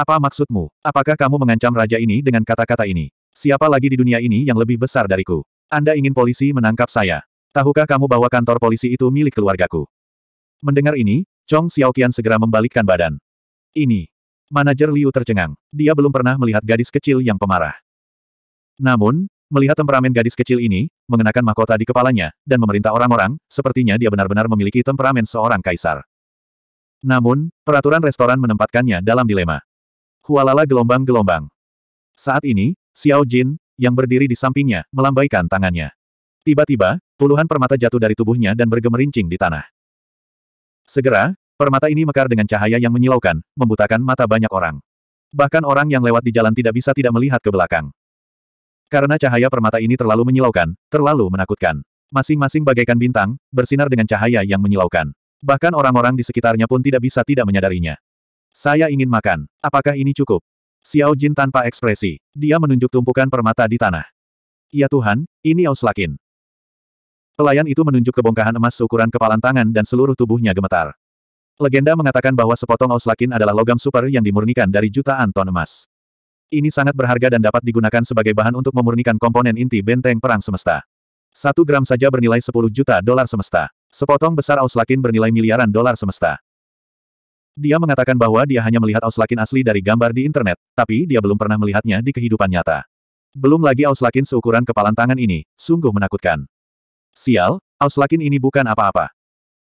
Apa maksudmu? Apakah kamu mengancam raja ini dengan kata-kata ini? Siapa lagi di dunia ini yang lebih besar dariku? Anda ingin polisi menangkap saya. Tahukah kamu bahwa kantor polisi itu milik keluargaku? Mendengar ini, Chong Xiaoqian segera membalikkan badan. Ini. Manajer Liu tercengang. Dia belum pernah melihat gadis kecil yang pemarah. Namun, melihat temperamen gadis kecil ini, mengenakan mahkota di kepalanya, dan memerintah orang-orang, sepertinya dia benar-benar memiliki temperamen seorang kaisar. Namun, peraturan restoran menempatkannya dalam dilema. Hualala gelombang-gelombang. Saat ini, Xiao Jin, yang berdiri di sampingnya, melambaikan tangannya. Tiba-tiba, puluhan permata jatuh dari tubuhnya dan bergemerincing di tanah. Segera, permata ini mekar dengan cahaya yang menyilaukan, membutakan mata banyak orang. Bahkan orang yang lewat di jalan tidak bisa tidak melihat ke belakang. Karena cahaya permata ini terlalu menyilaukan, terlalu menakutkan. Masing-masing bagaikan bintang, bersinar dengan cahaya yang menyilaukan. Bahkan orang-orang di sekitarnya pun tidak bisa tidak menyadarinya. Saya ingin makan. Apakah ini cukup? Xiao Jin tanpa ekspresi. Dia menunjuk tumpukan permata di tanah. Ya Tuhan, ini Auslakin. Pelayan itu menunjuk kebongkahan emas seukuran kepalan tangan dan seluruh tubuhnya gemetar. Legenda mengatakan bahwa sepotong Auslakin adalah logam super yang dimurnikan dari jutaan ton emas. Ini sangat berharga dan dapat digunakan sebagai bahan untuk memurnikan komponen inti benteng perang semesta. Satu gram saja bernilai 10 juta dolar semesta. Sepotong besar auslakin bernilai miliaran dolar semesta. Dia mengatakan bahwa dia hanya melihat Auslakin asli dari gambar di internet, tapi dia belum pernah melihatnya di kehidupan nyata. Belum lagi Auslakin seukuran kepalan tangan ini, sungguh menakutkan. Sial, Auslakin ini bukan apa-apa.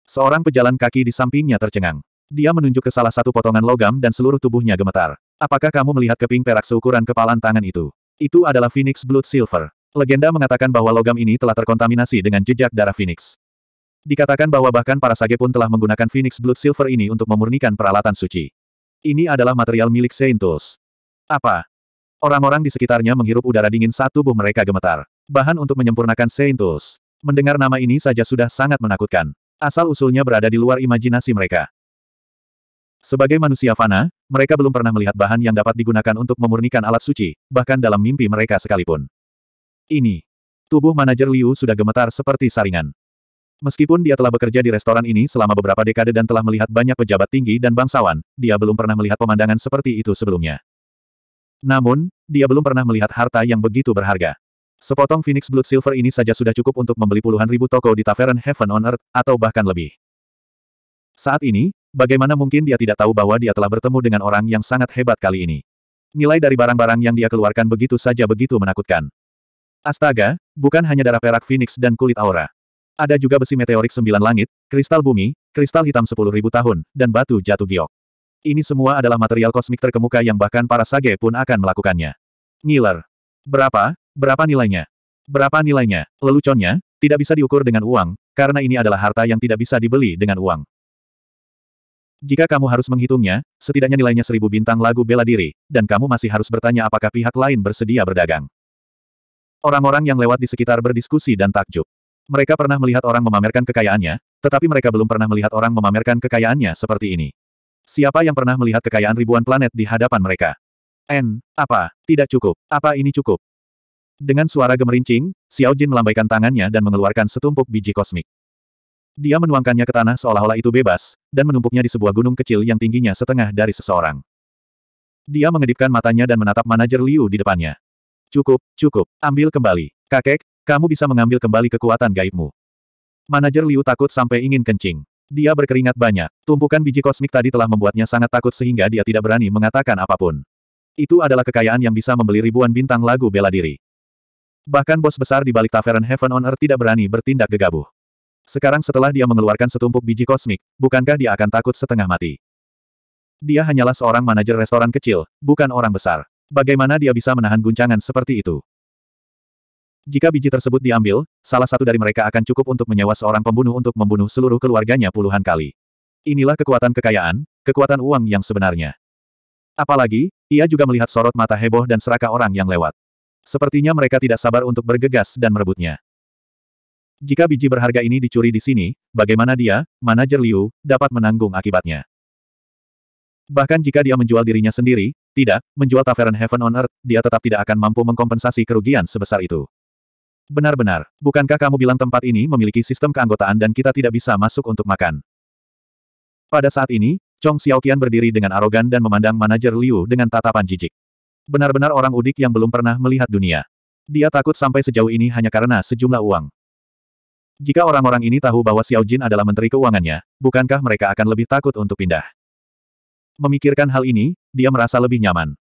Seorang pejalan kaki di sampingnya tercengang. Dia menunjuk ke salah satu potongan logam dan seluruh tubuhnya gemetar. Apakah kamu melihat keping perak seukuran kepalan tangan itu? Itu adalah Phoenix Blood Silver. Legenda mengatakan bahwa logam ini telah terkontaminasi dengan jejak darah Phoenix. Dikatakan bahwa bahkan para sage pun telah menggunakan Phoenix Blood Silver ini untuk memurnikan peralatan suci. Ini adalah material milik Saint Tools. Apa? Orang-orang di sekitarnya menghirup udara dingin saat tubuh mereka gemetar. Bahan untuk menyempurnakan Saint Tools. Mendengar nama ini saja sudah sangat menakutkan. Asal-usulnya berada di luar imajinasi mereka. Sebagai manusia fana, mereka belum pernah melihat bahan yang dapat digunakan untuk memurnikan alat suci, bahkan dalam mimpi mereka sekalipun. Ini. Tubuh manajer Liu sudah gemetar seperti saringan. Meskipun dia telah bekerja di restoran ini selama beberapa dekade dan telah melihat banyak pejabat tinggi dan bangsawan, dia belum pernah melihat pemandangan seperti itu sebelumnya. Namun, dia belum pernah melihat harta yang begitu berharga. Sepotong Phoenix Blood Silver ini saja sudah cukup untuk membeli puluhan ribu toko di Tavern Heaven on Earth, atau bahkan lebih. Saat ini, bagaimana mungkin dia tidak tahu bahwa dia telah bertemu dengan orang yang sangat hebat kali ini. Nilai dari barang-barang yang dia keluarkan begitu saja begitu menakutkan. Astaga, bukan hanya darah perak Phoenix dan kulit aura. Ada juga besi meteorik sembilan langit, kristal bumi, kristal hitam sepuluh ribu tahun, dan batu jatuh giok. Ini semua adalah material kosmik terkemuka yang bahkan para sage pun akan melakukannya. Ngiler. Berapa? Berapa nilainya? Berapa nilainya? Leluconnya, tidak bisa diukur dengan uang, karena ini adalah harta yang tidak bisa dibeli dengan uang. Jika kamu harus menghitungnya, setidaknya nilainya seribu bintang lagu bela diri, dan kamu masih harus bertanya apakah pihak lain bersedia berdagang. Orang-orang yang lewat di sekitar berdiskusi dan takjub. Mereka pernah melihat orang memamerkan kekayaannya, tetapi mereka belum pernah melihat orang memamerkan kekayaannya seperti ini. Siapa yang pernah melihat kekayaan ribuan planet di hadapan mereka? N, apa, tidak cukup, apa ini cukup? Dengan suara gemerincing, Xiao Jin melambaikan tangannya dan mengeluarkan setumpuk biji kosmik. Dia menuangkannya ke tanah seolah-olah itu bebas, dan menumpuknya di sebuah gunung kecil yang tingginya setengah dari seseorang. Dia mengedipkan matanya dan menatap manajer Liu di depannya. Cukup, cukup, ambil kembali. Kakek, kamu bisa mengambil kembali kekuatan gaibmu. Manajer Liu takut sampai ingin kencing. Dia berkeringat banyak. Tumpukan biji kosmik tadi telah membuatnya sangat takut sehingga dia tidak berani mengatakan apapun. Itu adalah kekayaan yang bisa membeli ribuan bintang lagu bela diri. Bahkan bos besar di balik Tavern Heaven on Earth tidak berani bertindak gegabah. Sekarang setelah dia mengeluarkan setumpuk biji kosmik, bukankah dia akan takut setengah mati? Dia hanyalah seorang manajer restoran kecil, bukan orang besar. Bagaimana dia bisa menahan guncangan seperti itu? Jika biji tersebut diambil, salah satu dari mereka akan cukup untuk menyewa seorang pembunuh untuk membunuh seluruh keluarganya puluhan kali. Inilah kekuatan kekayaan, kekuatan uang yang sebenarnya. Apalagi, ia juga melihat sorot mata heboh dan serakah orang yang lewat. Sepertinya mereka tidak sabar untuk bergegas dan merebutnya. Jika biji berharga ini dicuri di sini, bagaimana dia, manajer Liu, dapat menanggung akibatnya? Bahkan jika dia menjual dirinya sendiri, tidak, menjual Tavern Heaven on Earth, dia tetap tidak akan mampu mengkompensasi kerugian sebesar itu. Benar-benar, bukankah kamu bilang tempat ini memiliki sistem keanggotaan dan kita tidak bisa masuk untuk makan? Pada saat ini, Chong Xiaoqian berdiri dengan arogan dan memandang manajer Liu dengan tatapan jijik. Benar-benar orang udik yang belum pernah melihat dunia. Dia takut sampai sejauh ini hanya karena sejumlah uang. Jika orang-orang ini tahu bahwa Xiao Jin adalah menteri keuangannya, bukankah mereka akan lebih takut untuk pindah? Memikirkan hal ini, dia merasa lebih nyaman.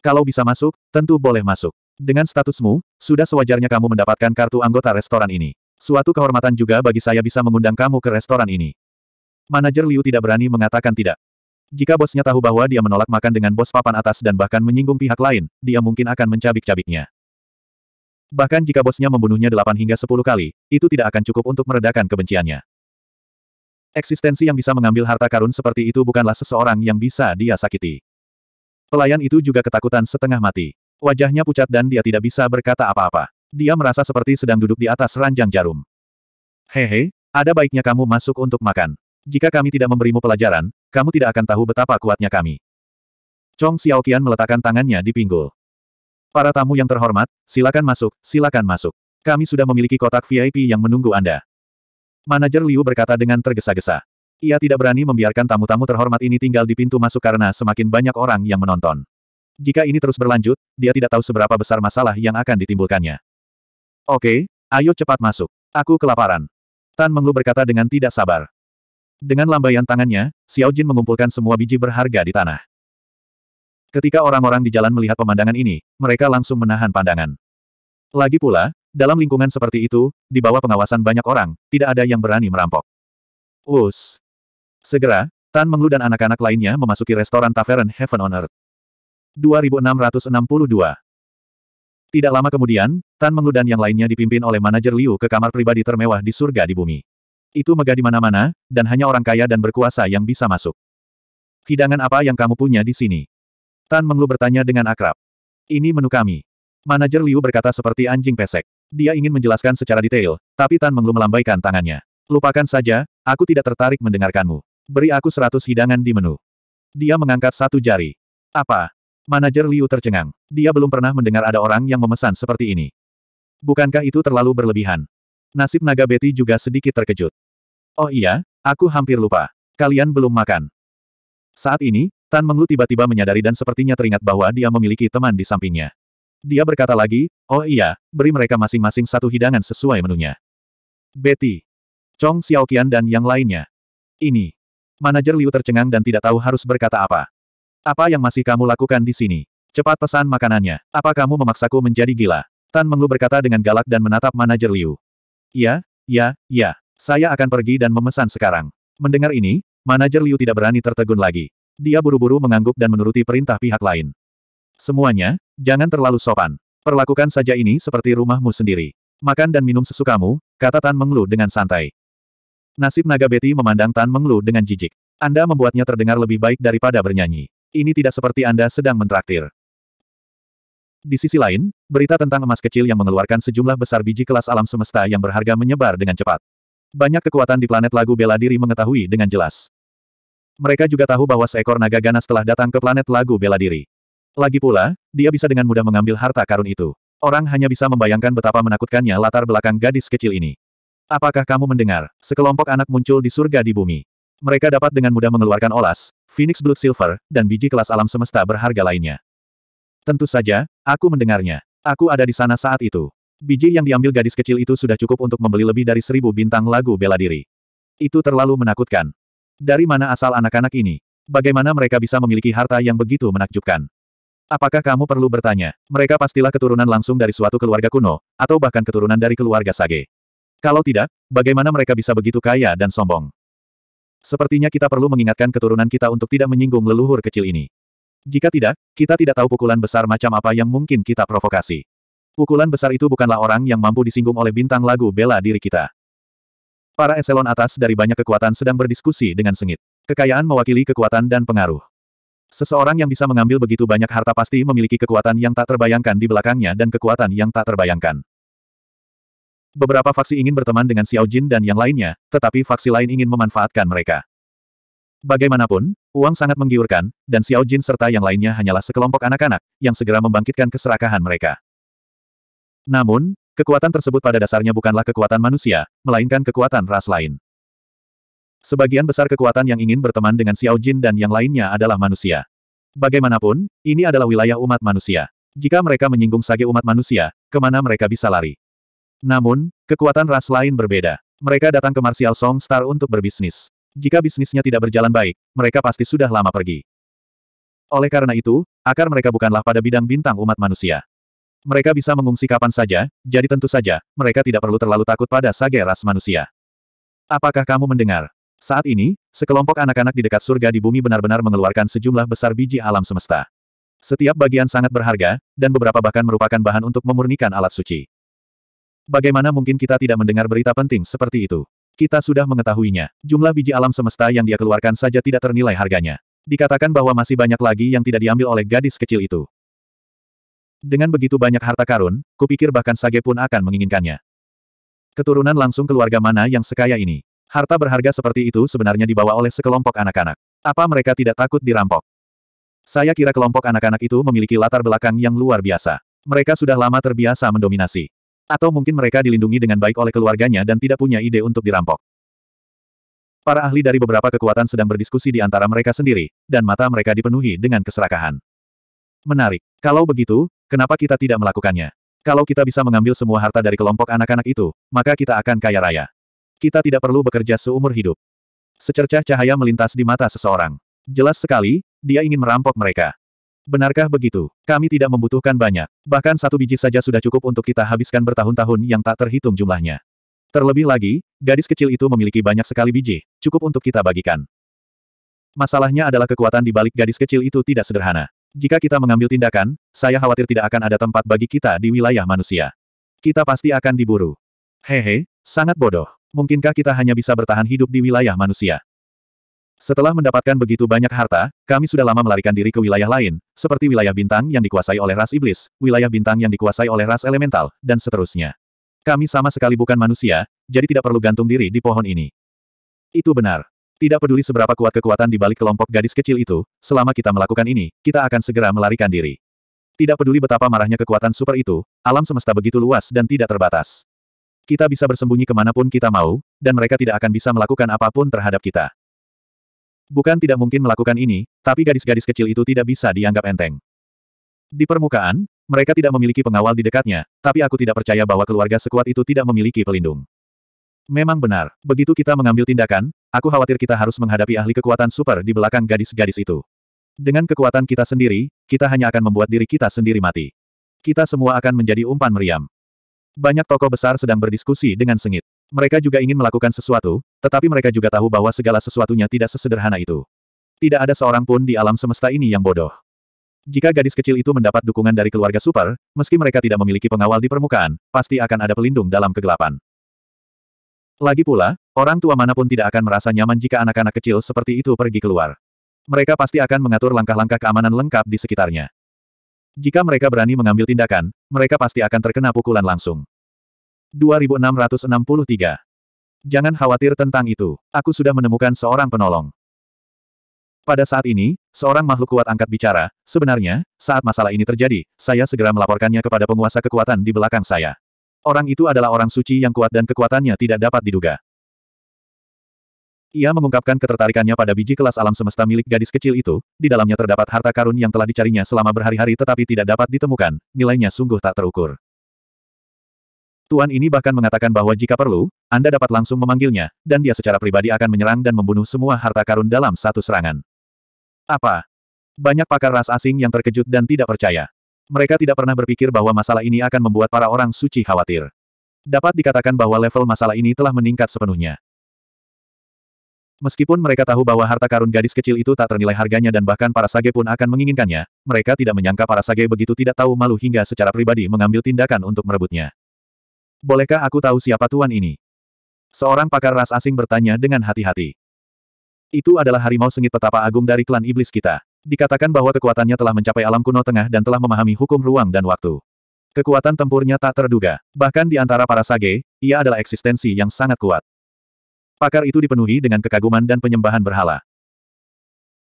Kalau bisa masuk, tentu boleh masuk. Dengan statusmu, sudah sewajarnya kamu mendapatkan kartu anggota restoran ini. Suatu kehormatan juga bagi saya bisa mengundang kamu ke restoran ini. Manajer Liu tidak berani mengatakan tidak. Jika bosnya tahu bahwa dia menolak makan dengan bos papan atas dan bahkan menyinggung pihak lain, dia mungkin akan mencabik-cabiknya. Bahkan jika bosnya membunuhnya 8 hingga 10 kali, itu tidak akan cukup untuk meredakan kebenciannya. Eksistensi yang bisa mengambil harta karun seperti itu bukanlah seseorang yang bisa dia sakiti. Pelayan itu juga ketakutan setengah mati. Wajahnya pucat dan dia tidak bisa berkata apa-apa. Dia merasa seperti sedang duduk di atas ranjang jarum. Hehe, ada baiknya kamu masuk untuk makan. Jika kami tidak memberimu pelajaran, kamu tidak akan tahu betapa kuatnya kami. Chong Xiaoqian meletakkan tangannya di pinggul. Para tamu yang terhormat, silakan masuk, silakan masuk. Kami sudah memiliki kotak VIP yang menunggu Anda. Manajer Liu berkata dengan tergesa-gesa. Ia tidak berani membiarkan tamu-tamu terhormat ini tinggal di pintu masuk karena semakin banyak orang yang menonton. Jika ini terus berlanjut, dia tidak tahu seberapa besar masalah yang akan ditimbulkannya. Oke, ayo cepat masuk. Aku kelaparan. Tan Menglu berkata dengan tidak sabar. Dengan lambaian tangannya, Xiao Jin mengumpulkan semua biji berharga di tanah. Ketika orang-orang di jalan melihat pemandangan ini, mereka langsung menahan pandangan. Lagi pula, dalam lingkungan seperti itu, di bawah pengawasan banyak orang, tidak ada yang berani merampok. Us. Segera, Tan Menglu dan anak-anak lainnya memasuki restoran Tavern Heaven on Earth. 2662. Tidak lama kemudian, Tan Menglu dan yang lainnya dipimpin oleh manajer Liu ke kamar pribadi termewah di surga di bumi. Itu megah di mana-mana, dan hanya orang kaya dan berkuasa yang bisa masuk. Hidangan apa yang kamu punya di sini? Tan Menglu bertanya dengan akrab. Ini menu kami. Manajer Liu berkata seperti anjing pesek. Dia ingin menjelaskan secara detail, tapi Tan Menglu melambaikan tangannya. Lupakan saja, aku tidak tertarik mendengarkanmu. Beri aku seratus hidangan di menu. Dia mengangkat satu jari. Apa? Manajer Liu tercengang. Dia belum pernah mendengar ada orang yang memesan seperti ini. Bukankah itu terlalu berlebihan? Nasib naga Betty juga sedikit terkejut. Oh iya, aku hampir lupa. Kalian belum makan. Saat ini, Tan Menglu tiba-tiba menyadari dan sepertinya teringat bahwa dia memiliki teman di sampingnya. Dia berkata lagi, oh iya, beri mereka masing-masing satu hidangan sesuai menunya. Betty, Chong Xiaoqian dan yang lainnya. Ini. Manajer Liu tercengang dan tidak tahu harus berkata apa. Apa yang masih kamu lakukan di sini? Cepat pesan makanannya. Apa kamu memaksaku menjadi gila? Tan Menglu berkata dengan galak dan menatap manajer Liu. Ya, ya, ya. Saya akan pergi dan memesan sekarang. Mendengar ini, manajer Liu tidak berani tertegun lagi. Dia buru-buru mengangguk dan menuruti perintah pihak lain. Semuanya, jangan terlalu sopan. Perlakukan saja ini seperti rumahmu sendiri. Makan dan minum sesukamu, kata Tan Menglu dengan santai. Nasib naga Betty memandang Tan Menglu dengan jijik. Anda membuatnya terdengar lebih baik daripada bernyanyi. Ini tidak seperti Anda sedang mentraktir. Di sisi lain, berita tentang emas kecil yang mengeluarkan sejumlah besar biji kelas alam semesta yang berharga menyebar dengan cepat. Banyak kekuatan di planet lagu bela diri mengetahui dengan jelas. Mereka juga tahu bahwa seekor naga ganas telah datang ke planet lagu bela diri. Lagi pula, dia bisa dengan mudah mengambil harta karun itu. Orang hanya bisa membayangkan betapa menakutkannya latar belakang gadis kecil ini. Apakah kamu mendengar, sekelompok anak muncul di surga di bumi mereka dapat dengan mudah mengeluarkan olas, Phoenix Blood Silver, dan biji kelas alam semesta berharga lainnya. Tentu saja, aku mendengarnya. Aku ada di sana saat itu. Biji yang diambil gadis kecil itu sudah cukup untuk membeli lebih dari seribu bintang lagu bela diri. Itu terlalu menakutkan. Dari mana asal anak-anak ini? Bagaimana mereka bisa memiliki harta yang begitu menakjubkan? Apakah kamu perlu bertanya? Mereka pastilah keturunan langsung dari suatu keluarga kuno, atau bahkan keturunan dari keluarga Sage. Kalau tidak, bagaimana mereka bisa begitu kaya dan sombong? Sepertinya kita perlu mengingatkan keturunan kita untuk tidak menyinggung leluhur kecil ini. Jika tidak, kita tidak tahu pukulan besar macam apa yang mungkin kita provokasi. Pukulan besar itu bukanlah orang yang mampu disinggung oleh bintang lagu bela diri kita. Para eselon atas dari banyak kekuatan sedang berdiskusi dengan sengit. Kekayaan mewakili kekuatan dan pengaruh. Seseorang yang bisa mengambil begitu banyak harta pasti memiliki kekuatan yang tak terbayangkan di belakangnya dan kekuatan yang tak terbayangkan. Beberapa faksi ingin berteman dengan Xiao Jin dan yang lainnya, tetapi faksi lain ingin memanfaatkan mereka. Bagaimanapun, uang sangat menggiurkan, dan Xiao Jin serta yang lainnya hanyalah sekelompok anak-anak, yang segera membangkitkan keserakahan mereka. Namun, kekuatan tersebut pada dasarnya bukanlah kekuatan manusia, melainkan kekuatan ras lain. Sebagian besar kekuatan yang ingin berteman dengan Xiao Jin dan yang lainnya adalah manusia. Bagaimanapun, ini adalah wilayah umat manusia. Jika mereka menyinggung sage umat manusia, kemana mereka bisa lari? Namun, kekuatan ras lain berbeda. Mereka datang ke Martial Song Star untuk berbisnis. Jika bisnisnya tidak berjalan baik, mereka pasti sudah lama pergi. Oleh karena itu, akar mereka bukanlah pada bidang bintang umat manusia. Mereka bisa mengungsi kapan saja, jadi tentu saja, mereka tidak perlu terlalu takut pada sage ras manusia. Apakah kamu mendengar? Saat ini, sekelompok anak-anak di dekat surga di bumi benar-benar mengeluarkan sejumlah besar biji alam semesta. Setiap bagian sangat berharga, dan beberapa bahkan merupakan bahan untuk memurnikan alat suci. Bagaimana mungkin kita tidak mendengar berita penting seperti itu? Kita sudah mengetahuinya. Jumlah biji alam semesta yang dia keluarkan saja tidak ternilai harganya. Dikatakan bahwa masih banyak lagi yang tidak diambil oleh gadis kecil itu. Dengan begitu banyak harta karun, kupikir bahkan Sage pun akan menginginkannya. Keturunan langsung keluarga mana yang sekaya ini? Harta berharga seperti itu sebenarnya dibawa oleh sekelompok anak-anak. Apa mereka tidak takut dirampok? Saya kira kelompok anak-anak itu memiliki latar belakang yang luar biasa. Mereka sudah lama terbiasa mendominasi. Atau mungkin mereka dilindungi dengan baik oleh keluarganya dan tidak punya ide untuk dirampok. Para ahli dari beberapa kekuatan sedang berdiskusi di antara mereka sendiri, dan mata mereka dipenuhi dengan keserakahan. Menarik. Kalau begitu, kenapa kita tidak melakukannya? Kalau kita bisa mengambil semua harta dari kelompok anak-anak itu, maka kita akan kaya raya. Kita tidak perlu bekerja seumur hidup. Secercah cahaya melintas di mata seseorang. Jelas sekali, dia ingin merampok mereka. Benarkah begitu? Kami tidak membutuhkan banyak. Bahkan satu biji saja sudah cukup untuk kita habiskan bertahun-tahun yang tak terhitung jumlahnya. Terlebih lagi, gadis kecil itu memiliki banyak sekali biji, cukup untuk kita bagikan. Masalahnya adalah kekuatan di balik gadis kecil itu tidak sederhana. Jika kita mengambil tindakan, saya khawatir tidak akan ada tempat bagi kita di wilayah manusia. Kita pasti akan diburu. Hehe, sangat bodoh. Mungkinkah kita hanya bisa bertahan hidup di wilayah manusia? Setelah mendapatkan begitu banyak harta, kami sudah lama melarikan diri ke wilayah lain, seperti wilayah bintang yang dikuasai oleh ras iblis, wilayah bintang yang dikuasai oleh ras elemental, dan seterusnya. Kami sama sekali bukan manusia, jadi tidak perlu gantung diri di pohon ini. Itu benar. Tidak peduli seberapa kuat kekuatan di balik kelompok gadis kecil itu, selama kita melakukan ini, kita akan segera melarikan diri. Tidak peduli betapa marahnya kekuatan super itu, alam semesta begitu luas dan tidak terbatas. Kita bisa bersembunyi kemanapun kita mau, dan mereka tidak akan bisa melakukan apapun terhadap kita. Bukan tidak mungkin melakukan ini, tapi gadis-gadis kecil itu tidak bisa dianggap enteng. Di permukaan, mereka tidak memiliki pengawal di dekatnya, tapi aku tidak percaya bahwa keluarga sekuat itu tidak memiliki pelindung. Memang benar, begitu kita mengambil tindakan, aku khawatir kita harus menghadapi ahli kekuatan super di belakang gadis-gadis itu. Dengan kekuatan kita sendiri, kita hanya akan membuat diri kita sendiri mati. Kita semua akan menjadi umpan meriam. Banyak tokoh besar sedang berdiskusi dengan sengit. Mereka juga ingin melakukan sesuatu, tetapi mereka juga tahu bahwa segala sesuatunya tidak sesederhana itu. Tidak ada seorang pun di alam semesta ini yang bodoh. Jika gadis kecil itu mendapat dukungan dari keluarga super, meski mereka tidak memiliki pengawal di permukaan, pasti akan ada pelindung dalam kegelapan. Lagi pula, orang tua manapun tidak akan merasa nyaman jika anak-anak kecil seperti itu pergi keluar. Mereka pasti akan mengatur langkah-langkah keamanan lengkap di sekitarnya. Jika mereka berani mengambil tindakan, mereka pasti akan terkena pukulan langsung. 2663. Jangan khawatir tentang itu, aku sudah menemukan seorang penolong. Pada saat ini, seorang makhluk kuat angkat bicara, sebenarnya, saat masalah ini terjadi, saya segera melaporkannya kepada penguasa kekuatan di belakang saya. Orang itu adalah orang suci yang kuat dan kekuatannya tidak dapat diduga. Ia mengungkapkan ketertarikannya pada biji kelas alam semesta milik gadis kecil itu, di dalamnya terdapat harta karun yang telah dicarinya selama berhari-hari tetapi tidak dapat ditemukan, nilainya sungguh tak terukur. Tuan ini bahkan mengatakan bahwa jika perlu, Anda dapat langsung memanggilnya, dan dia secara pribadi akan menyerang dan membunuh semua harta karun dalam satu serangan. Apa? Banyak pakar ras asing yang terkejut dan tidak percaya. Mereka tidak pernah berpikir bahwa masalah ini akan membuat para orang suci khawatir. Dapat dikatakan bahwa level masalah ini telah meningkat sepenuhnya. Meskipun mereka tahu bahwa harta karun gadis kecil itu tak ternilai harganya dan bahkan para sage pun akan menginginkannya, mereka tidak menyangka para sage begitu tidak tahu malu hingga secara pribadi mengambil tindakan untuk merebutnya. Bolehkah aku tahu siapa tuan ini? Seorang pakar ras asing bertanya dengan hati-hati. Itu adalah harimau sengit petapa agung dari klan iblis kita. Dikatakan bahwa kekuatannya telah mencapai alam kuno tengah dan telah memahami hukum ruang dan waktu. Kekuatan tempurnya tak terduga. Bahkan di antara para sage, ia adalah eksistensi yang sangat kuat. Pakar itu dipenuhi dengan kekaguman dan penyembahan berhala.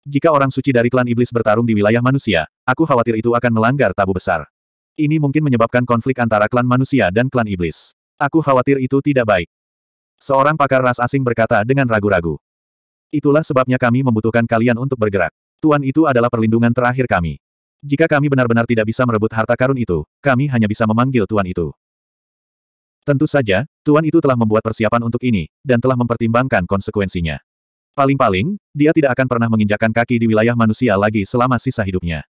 Jika orang suci dari klan iblis bertarung di wilayah manusia, aku khawatir itu akan melanggar tabu besar. Ini mungkin menyebabkan konflik antara klan manusia dan klan iblis. Aku khawatir itu tidak baik. Seorang pakar ras asing berkata dengan ragu-ragu. Itulah sebabnya kami membutuhkan kalian untuk bergerak. Tuan itu adalah perlindungan terakhir kami. Jika kami benar-benar tidak bisa merebut harta karun itu, kami hanya bisa memanggil Tuan itu. Tentu saja, Tuan itu telah membuat persiapan untuk ini, dan telah mempertimbangkan konsekuensinya. Paling-paling, dia tidak akan pernah menginjakan kaki di wilayah manusia lagi selama sisa hidupnya.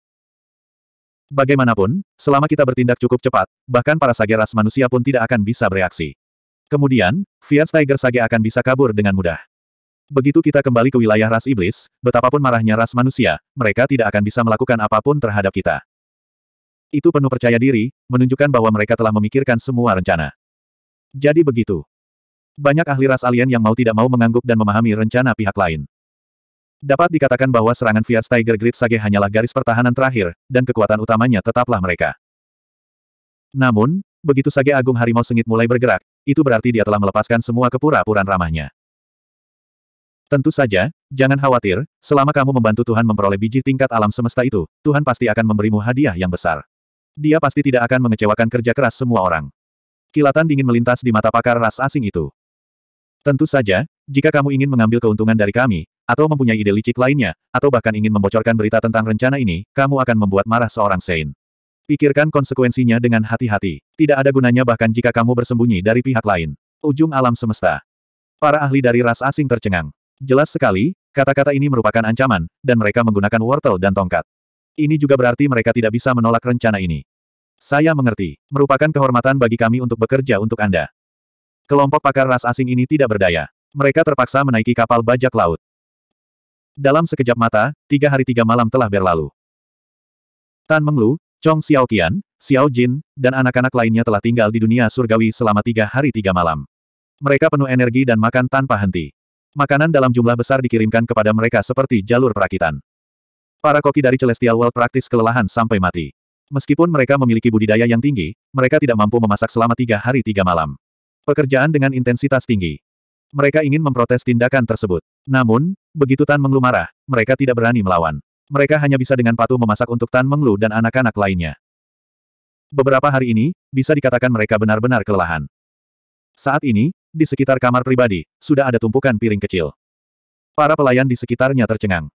Bagaimanapun, selama kita bertindak cukup cepat, bahkan para sage ras manusia pun tidak akan bisa bereaksi. Kemudian, Fierce Tiger Sage akan bisa kabur dengan mudah. Begitu kita kembali ke wilayah ras iblis, betapapun marahnya ras manusia, mereka tidak akan bisa melakukan apapun terhadap kita. Itu penuh percaya diri, menunjukkan bahwa mereka telah memikirkan semua rencana. Jadi begitu. Banyak ahli ras alien yang mau tidak mau mengangguk dan memahami rencana pihak lain. Dapat dikatakan bahwa serangan Fiat Tiger Grid Sage hanyalah garis pertahanan terakhir, dan kekuatan utamanya tetaplah mereka. Namun, begitu Sage Agung Harimau Sengit mulai bergerak, itu berarti dia telah melepaskan semua kepura-puran ramahnya. Tentu saja, jangan khawatir, selama kamu membantu Tuhan memperoleh biji tingkat alam semesta itu, Tuhan pasti akan memberimu hadiah yang besar. Dia pasti tidak akan mengecewakan kerja keras semua orang. Kilatan dingin melintas di mata pakar ras asing itu. Tentu saja, jika kamu ingin mengambil keuntungan dari kami, atau mempunyai ide licik lainnya, atau bahkan ingin membocorkan berita tentang rencana ini, kamu akan membuat marah seorang Sein. Pikirkan konsekuensinya dengan hati-hati. Tidak ada gunanya bahkan jika kamu bersembunyi dari pihak lain. Ujung alam semesta. Para ahli dari ras asing tercengang. Jelas sekali, kata-kata ini merupakan ancaman, dan mereka menggunakan wortel dan tongkat. Ini juga berarti mereka tidak bisa menolak rencana ini. Saya mengerti. Merupakan kehormatan bagi kami untuk bekerja untuk Anda. Kelompok pakar ras asing ini tidak berdaya. Mereka terpaksa menaiki kapal bajak laut. Dalam sekejap mata, tiga hari tiga malam telah berlalu. Tan Menglu, Chong Xiaoqian, Xiao Jin, dan anak-anak lainnya telah tinggal di dunia surgawi selama tiga hari tiga malam. Mereka penuh energi dan makan tanpa henti. Makanan dalam jumlah besar dikirimkan kepada mereka seperti jalur perakitan. Para koki dari Celestial World praktis kelelahan sampai mati. Meskipun mereka memiliki budidaya yang tinggi, mereka tidak mampu memasak selama tiga hari tiga malam. Pekerjaan dengan intensitas tinggi. Mereka ingin memprotes tindakan tersebut. Namun, begitu Tan Menglu marah, mereka tidak berani melawan. Mereka hanya bisa dengan patuh memasak untuk Tan Menglu dan anak-anak lainnya. Beberapa hari ini, bisa dikatakan mereka benar-benar kelelahan. Saat ini, di sekitar kamar pribadi, sudah ada tumpukan piring kecil. Para pelayan di sekitarnya tercengang.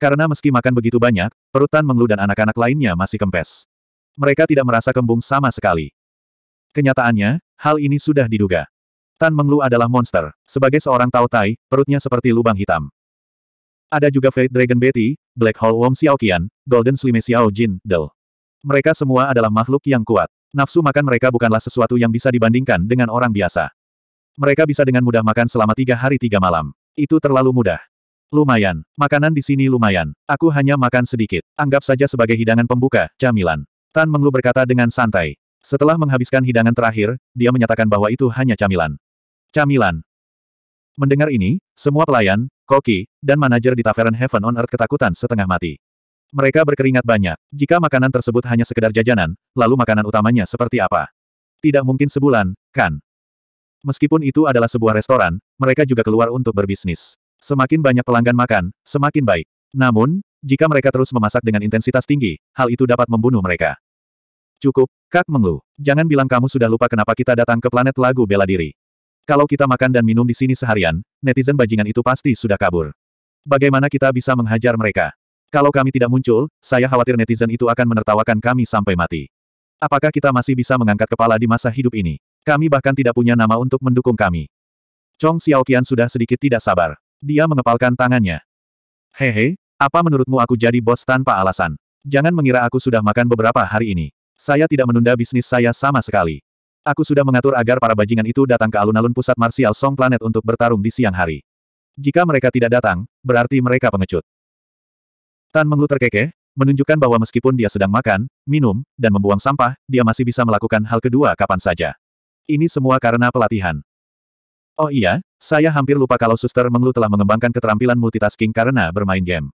Karena meski makan begitu banyak, perut Tan Menglu dan anak-anak lainnya masih kempes. Mereka tidak merasa kembung sama sekali. Kenyataannya, hal ini sudah diduga. Tan Menglu adalah monster. Sebagai seorang Tao Tai, perutnya seperti lubang hitam. Ada juga Fate Dragon Betty, Black Hole Worm Xiao Qian, Golden Slime Xiao Jin, Del. Mereka semua adalah makhluk yang kuat. Nafsu makan mereka bukanlah sesuatu yang bisa dibandingkan dengan orang biasa. Mereka bisa dengan mudah makan selama tiga hari tiga malam. Itu terlalu mudah. Lumayan. Makanan di sini lumayan. Aku hanya makan sedikit. Anggap saja sebagai hidangan pembuka, camilan. Tan Menglu berkata dengan santai. Setelah menghabiskan hidangan terakhir, dia menyatakan bahwa itu hanya camilan. Camilan. Mendengar ini, semua pelayan, koki, dan manajer di Tavern Heaven on Earth ketakutan setengah mati. Mereka berkeringat banyak. Jika makanan tersebut hanya sekedar jajanan, lalu makanan utamanya seperti apa? Tidak mungkin sebulan, kan? Meskipun itu adalah sebuah restoran, mereka juga keluar untuk berbisnis. Semakin banyak pelanggan makan, semakin baik. Namun, jika mereka terus memasak dengan intensitas tinggi, hal itu dapat membunuh mereka. Cukup, Kak Menglu. Jangan bilang kamu sudah lupa kenapa kita datang ke planet lagu bela diri. Kalau kita makan dan minum di sini seharian, netizen bajingan itu pasti sudah kabur. Bagaimana kita bisa menghajar mereka? Kalau kami tidak muncul, saya khawatir netizen itu akan menertawakan kami sampai mati. Apakah kita masih bisa mengangkat kepala di masa hidup ini? Kami bahkan tidak punya nama untuk mendukung kami. Chong Xiaoqian sudah sedikit tidak sabar. Dia mengepalkan tangannya. Hehe, apa menurutmu aku jadi bos tanpa alasan? Jangan mengira aku sudah makan beberapa hari ini. Saya tidak menunda bisnis saya sama sekali. Aku sudah mengatur agar para bajingan itu datang ke alun-alun pusat marsial Song Planet untuk bertarung di siang hari. Jika mereka tidak datang, berarti mereka pengecut. Tan Menglu terkekeh, menunjukkan bahwa meskipun dia sedang makan, minum, dan membuang sampah, dia masih bisa melakukan hal kedua kapan saja. Ini semua karena pelatihan. Oh iya, saya hampir lupa kalau Suster Menglu telah mengembangkan keterampilan multitasking karena bermain game.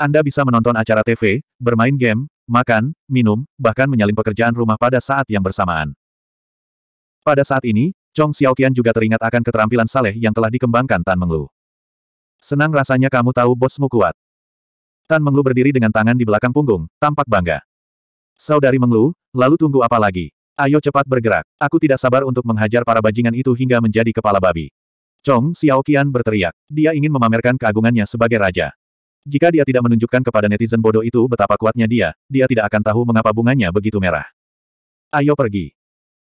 Anda bisa menonton acara TV, bermain game, makan, minum, bahkan menyalin pekerjaan rumah pada saat yang bersamaan. Pada saat ini, Chong Xiaoqian juga teringat akan keterampilan Saleh yang telah dikembangkan Tan Menglu. Senang rasanya kamu tahu bosmu kuat. Tan Menglu berdiri dengan tangan di belakang punggung, tampak bangga. Saudari Menglu, lalu tunggu apa lagi? Ayo cepat bergerak. Aku tidak sabar untuk menghajar para bajingan itu hingga menjadi kepala babi. Chong Xiaoqian berteriak. Dia ingin memamerkan keagungannya sebagai raja. Jika dia tidak menunjukkan kepada netizen bodoh itu betapa kuatnya dia, dia tidak akan tahu mengapa bunganya begitu merah. Ayo pergi.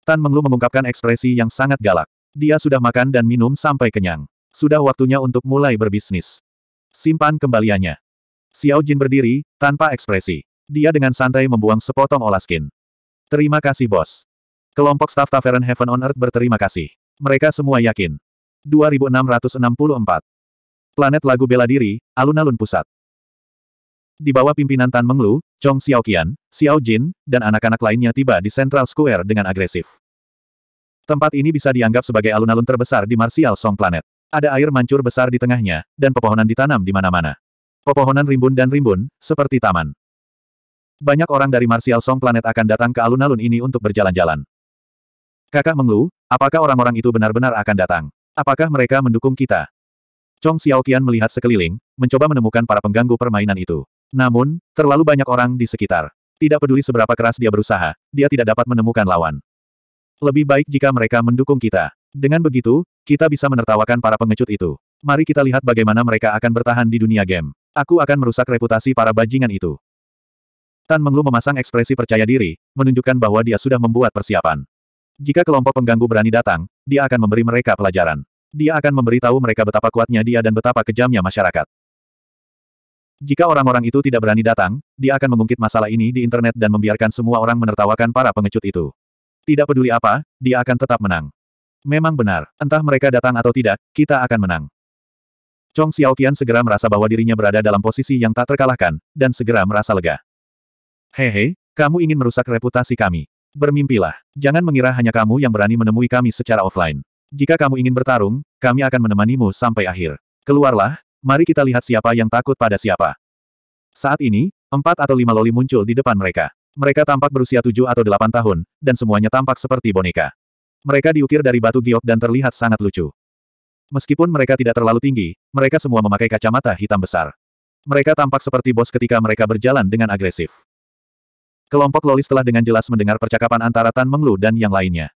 Tan Menglu mengungkapkan ekspresi yang sangat galak. Dia sudah makan dan minum sampai kenyang. Sudah waktunya untuk mulai berbisnis. Simpan kembaliannya. Xiao Jin berdiri, tanpa ekspresi. Dia dengan santai membuang sepotong olaskin. Terima kasih bos. Kelompok staf Tavern Heaven on Earth berterima kasih. Mereka semua yakin. 2664 Planet Lagu Bela Diri, Alun-Alun Pusat. Di bawah pimpinan Tan Menglu, Chong Xiaoqian, Xiao Jin, dan anak-anak lainnya tiba di Central Square dengan agresif. Tempat ini bisa dianggap sebagai alun-alun terbesar di Martial Song Planet. Ada air mancur besar di tengahnya, dan pepohonan ditanam di mana-mana. Pepohonan rimbun dan rimbun, seperti taman. Banyak orang dari Martial Song Planet akan datang ke alun-alun ini untuk berjalan-jalan. Kakak Menglu, apakah orang-orang itu benar-benar akan datang? Apakah mereka mendukung kita? Chong Xiaoqian melihat sekeliling, mencoba menemukan para pengganggu permainan itu. Namun, terlalu banyak orang di sekitar. Tidak peduli seberapa keras dia berusaha, dia tidak dapat menemukan lawan. Lebih baik jika mereka mendukung kita. Dengan begitu, kita bisa menertawakan para pengecut itu. Mari kita lihat bagaimana mereka akan bertahan di dunia game. Aku akan merusak reputasi para bajingan itu. Tan Menglu memasang ekspresi percaya diri, menunjukkan bahwa dia sudah membuat persiapan. Jika kelompok pengganggu berani datang, dia akan memberi mereka pelajaran dia akan memberitahu mereka betapa kuatnya dia dan betapa kejamnya masyarakat. Jika orang-orang itu tidak berani datang, dia akan mengungkit masalah ini di internet dan membiarkan semua orang menertawakan para pengecut itu. Tidak peduli apa, dia akan tetap menang. Memang benar, entah mereka datang atau tidak, kita akan menang. Chong Xiaoqian segera merasa bahwa dirinya berada dalam posisi yang tak terkalahkan, dan segera merasa lega. Hehe, kamu ingin merusak reputasi kami. Bermimpilah, jangan mengira hanya kamu yang berani menemui kami secara offline. Jika kamu ingin bertarung, kami akan menemanimu sampai akhir. Keluarlah, mari kita lihat siapa yang takut pada siapa. Saat ini, empat atau lima loli muncul di depan mereka. Mereka tampak berusia tujuh atau delapan tahun, dan semuanya tampak seperti boneka. Mereka diukir dari batu giok dan terlihat sangat lucu. Meskipun mereka tidak terlalu tinggi, mereka semua memakai kacamata hitam besar. Mereka tampak seperti bos ketika mereka berjalan dengan agresif. Kelompok loli setelah dengan jelas mendengar percakapan antara Tan Menglu dan yang lainnya.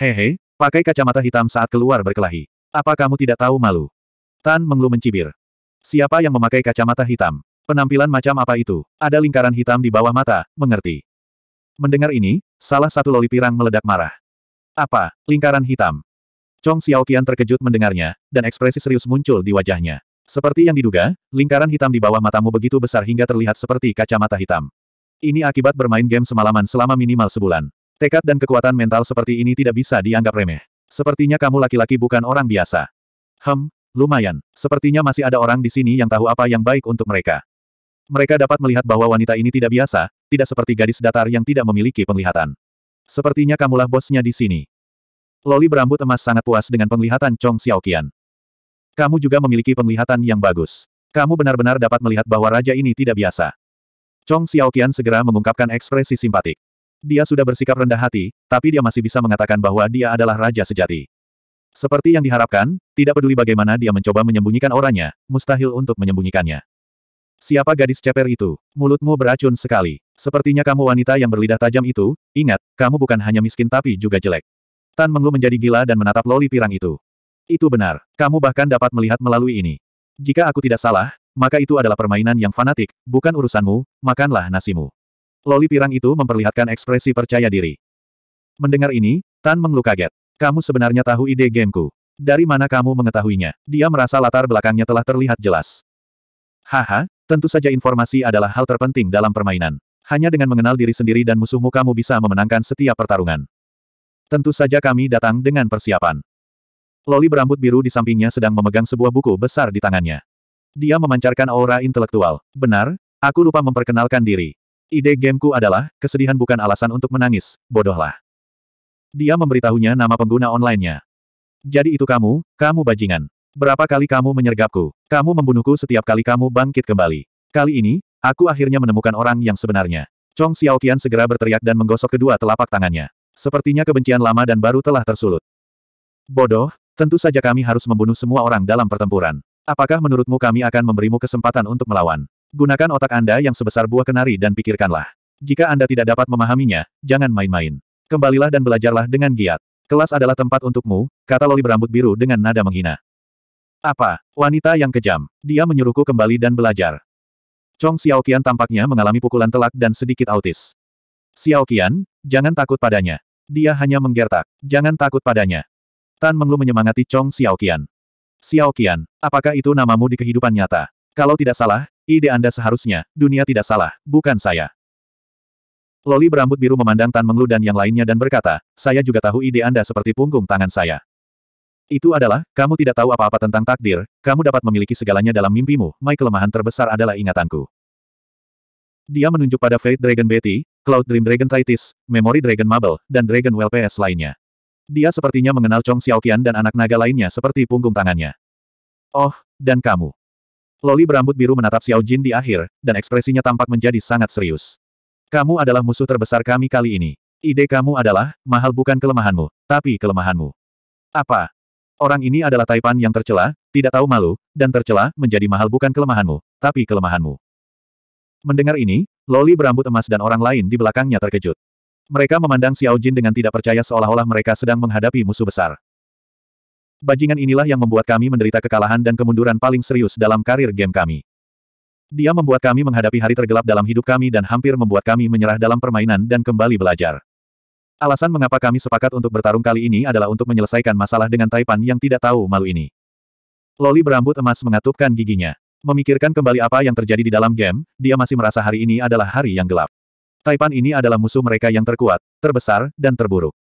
Hehe, Pakai kacamata hitam saat keluar berkelahi. Apa kamu tidak tahu malu? Tan Menglu mencibir. Siapa yang memakai kacamata hitam? Penampilan macam apa itu? Ada lingkaran hitam di bawah mata, mengerti. Mendengar ini, salah satu loli pirang meledak marah. Apa? Lingkaran hitam? Chong Xiaoqian terkejut mendengarnya, dan ekspresi serius muncul di wajahnya. Seperti yang diduga, lingkaran hitam di bawah matamu begitu besar hingga terlihat seperti kacamata hitam. Ini akibat bermain game semalaman selama minimal sebulan. Tekad dan kekuatan mental seperti ini tidak bisa dianggap remeh. Sepertinya kamu laki-laki bukan orang biasa. Hem, lumayan. Sepertinya masih ada orang di sini yang tahu apa yang baik untuk mereka. Mereka dapat melihat bahwa wanita ini tidak biasa, tidak seperti gadis datar yang tidak memiliki penglihatan. Sepertinya kamulah bosnya di sini. Loli berambut emas sangat puas dengan penglihatan Chong Xiaoqian. Kamu juga memiliki penglihatan yang bagus. Kamu benar-benar dapat melihat bahwa raja ini tidak biasa. Chong Xiaoqian segera mengungkapkan ekspresi simpatik. Dia sudah bersikap rendah hati, tapi dia masih bisa mengatakan bahwa dia adalah raja sejati. Seperti yang diharapkan, tidak peduli bagaimana dia mencoba menyembunyikan orangnya, mustahil untuk menyembunyikannya. Siapa gadis ceper itu? Mulutmu beracun sekali. Sepertinya kamu wanita yang berlidah tajam itu, ingat, kamu bukan hanya miskin tapi juga jelek. Tan Menglu menjadi gila dan menatap loli pirang itu. Itu benar, kamu bahkan dapat melihat melalui ini. Jika aku tidak salah, maka itu adalah permainan yang fanatik, bukan urusanmu, makanlah nasimu. Loli pirang itu memperlihatkan ekspresi percaya diri. Mendengar ini, Tan Menglu kaget. Kamu sebenarnya tahu ide gameku. Dari mana kamu mengetahuinya? Dia merasa latar belakangnya telah terlihat jelas. Haha, tentu saja informasi adalah hal terpenting dalam permainan. Hanya dengan mengenal diri sendiri dan musuhmu kamu bisa memenangkan setiap pertarungan. Tentu saja kami datang dengan persiapan. Loli berambut biru di sampingnya sedang memegang sebuah buku besar di tangannya. Dia memancarkan aura intelektual. Benar, aku lupa memperkenalkan diri. Ide gameku adalah, kesedihan bukan alasan untuk menangis, bodohlah. Dia memberitahunya nama pengguna online-nya. Jadi itu kamu, kamu bajingan. Berapa kali kamu menyergapku? Kamu membunuhku setiap kali kamu bangkit kembali. Kali ini, aku akhirnya menemukan orang yang sebenarnya. Chong Xiaoqian segera berteriak dan menggosok kedua telapak tangannya. Sepertinya kebencian lama dan baru telah tersulut. Bodoh, tentu saja kami harus membunuh semua orang dalam pertempuran. Apakah menurutmu kami akan memberimu kesempatan untuk melawan? Gunakan otak Anda yang sebesar buah kenari dan pikirkanlah. Jika Anda tidak dapat memahaminya, jangan main-main. Kembalilah dan belajarlah dengan giat. Kelas adalah tempat untukmu, kata Loli berambut biru dengan nada menghina. Apa? Wanita yang kejam. Dia menyuruhku kembali dan belajar. Chong Xiaoqian tampaknya mengalami pukulan telak dan sedikit autis. Xiaoqian, jangan takut padanya. Dia hanya menggertak. Jangan takut padanya. Tan Menglu menyemangati Chong Xiaoqian. Xiaoqian, apakah itu namamu di kehidupan nyata? Kalau tidak salah, Ide Anda seharusnya, dunia tidak salah, bukan saya. Loli berambut biru memandang Tan Menglu dan yang lainnya dan berkata, saya juga tahu ide Anda seperti punggung tangan saya. Itu adalah, kamu tidak tahu apa-apa tentang takdir, kamu dapat memiliki segalanya dalam mimpimu, my kelemahan terbesar adalah ingatanku. Dia menunjuk pada Fate Dragon Betty, Cloud Dream Dragon Titus, Memory Dragon Marble, dan Dragon Well PS lainnya. Dia sepertinya mengenal Chong Xiaoqian dan anak naga lainnya seperti punggung tangannya. Oh, dan kamu. Loli berambut biru menatap Xiao Jin di akhir, dan ekspresinya tampak menjadi sangat serius. Kamu adalah musuh terbesar kami kali ini. Ide kamu adalah, mahal bukan kelemahanmu, tapi kelemahanmu. Apa? Orang ini adalah Taipan yang tercela, tidak tahu malu, dan tercela menjadi mahal bukan kelemahanmu, tapi kelemahanmu. Mendengar ini, Loli berambut emas dan orang lain di belakangnya terkejut. Mereka memandang Xiao Jin dengan tidak percaya seolah-olah mereka sedang menghadapi musuh besar. Bajingan inilah yang membuat kami menderita kekalahan dan kemunduran paling serius dalam karir game kami. Dia membuat kami menghadapi hari tergelap dalam hidup kami dan hampir membuat kami menyerah dalam permainan dan kembali belajar. Alasan mengapa kami sepakat untuk bertarung kali ini adalah untuk menyelesaikan masalah dengan Taipan yang tidak tahu malu ini. Loli berambut emas mengatupkan giginya. Memikirkan kembali apa yang terjadi di dalam game, dia masih merasa hari ini adalah hari yang gelap. Taipan ini adalah musuh mereka yang terkuat, terbesar, dan terburuk.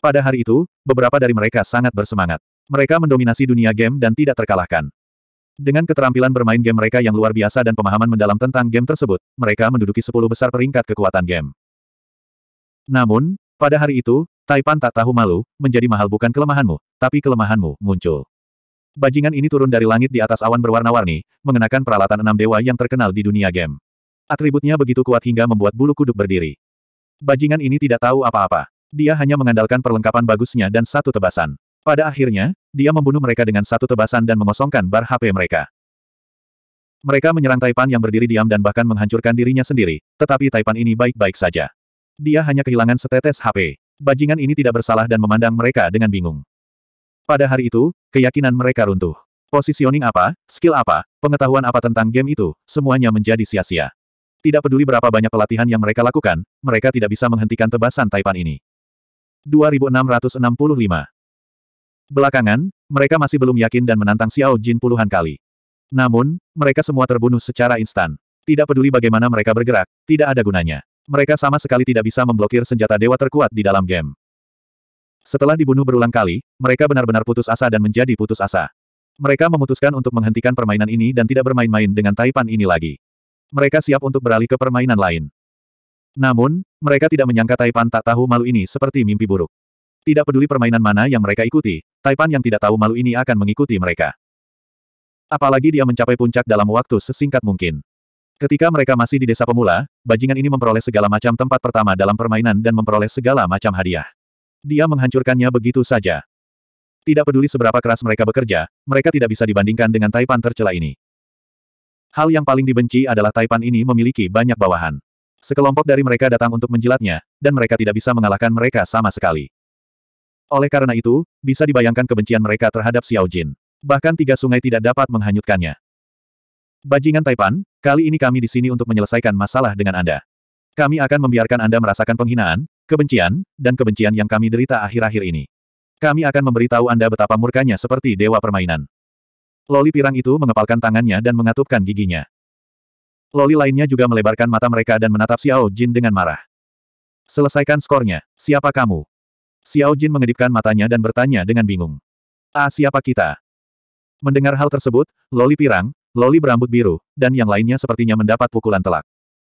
Pada hari itu, beberapa dari mereka sangat bersemangat. Mereka mendominasi dunia game dan tidak terkalahkan. Dengan keterampilan bermain game mereka yang luar biasa dan pemahaman mendalam tentang game tersebut, mereka menduduki 10 besar peringkat kekuatan game. Namun, pada hari itu, Taipan tak tahu malu, menjadi mahal bukan kelemahanmu, tapi kelemahanmu muncul. Bajingan ini turun dari langit di atas awan berwarna-warni, mengenakan peralatan enam dewa yang terkenal di dunia game. Atributnya begitu kuat hingga membuat bulu kuduk berdiri. Bajingan ini tidak tahu apa-apa. Dia hanya mengandalkan perlengkapan bagusnya dan satu tebasan. Pada akhirnya, dia membunuh mereka dengan satu tebasan dan mengosongkan bar HP mereka. Mereka menyerang Taipan yang berdiri diam dan bahkan menghancurkan dirinya sendiri, tetapi Taipan ini baik-baik saja. Dia hanya kehilangan setetes HP. Bajingan ini tidak bersalah dan memandang mereka dengan bingung. Pada hari itu, keyakinan mereka runtuh. Positioning apa, skill apa, pengetahuan apa tentang game itu, semuanya menjadi sia-sia. Tidak peduli berapa banyak pelatihan yang mereka lakukan, mereka tidak bisa menghentikan tebasan Taipan ini. 2665. Belakangan, mereka masih belum yakin dan menantang Xiao Jin puluhan kali. Namun, mereka semua terbunuh secara instan. Tidak peduli bagaimana mereka bergerak, tidak ada gunanya. Mereka sama sekali tidak bisa memblokir senjata dewa terkuat di dalam game. Setelah dibunuh berulang kali, mereka benar-benar putus asa dan menjadi putus asa. Mereka memutuskan untuk menghentikan permainan ini dan tidak bermain-main dengan Taipan ini lagi. Mereka siap untuk beralih ke permainan lain. Namun, mereka tidak menyangka Taipan tak tahu malu ini seperti mimpi buruk. Tidak peduli permainan mana yang mereka ikuti, Taipan yang tidak tahu malu ini akan mengikuti mereka. Apalagi dia mencapai puncak dalam waktu sesingkat mungkin. Ketika mereka masih di desa pemula, bajingan ini memperoleh segala macam tempat pertama dalam permainan dan memperoleh segala macam hadiah. Dia menghancurkannya begitu saja. Tidak peduli seberapa keras mereka bekerja, mereka tidak bisa dibandingkan dengan Taipan tercela ini. Hal yang paling dibenci adalah Taipan ini memiliki banyak bawahan. Sekelompok dari mereka datang untuk menjilatnya, dan mereka tidak bisa mengalahkan mereka sama sekali. Oleh karena itu, bisa dibayangkan kebencian mereka terhadap Xiao Jin. Bahkan tiga sungai tidak dapat menghanyutkannya. Bajingan Taipan, kali ini kami di sini untuk menyelesaikan masalah dengan Anda. Kami akan membiarkan Anda merasakan penghinaan, kebencian, dan kebencian yang kami derita akhir-akhir ini. Kami akan memberitahu Anda betapa murkanya seperti dewa permainan. Loli pirang itu mengepalkan tangannya dan mengatupkan giginya. Loli lainnya juga melebarkan mata mereka dan menatap Xiao Jin dengan marah. Selesaikan skornya, siapa kamu? Xiao Jin mengedipkan matanya dan bertanya dengan bingung. Ah siapa kita? Mendengar hal tersebut, Loli pirang, Loli berambut biru, dan yang lainnya sepertinya mendapat pukulan telak.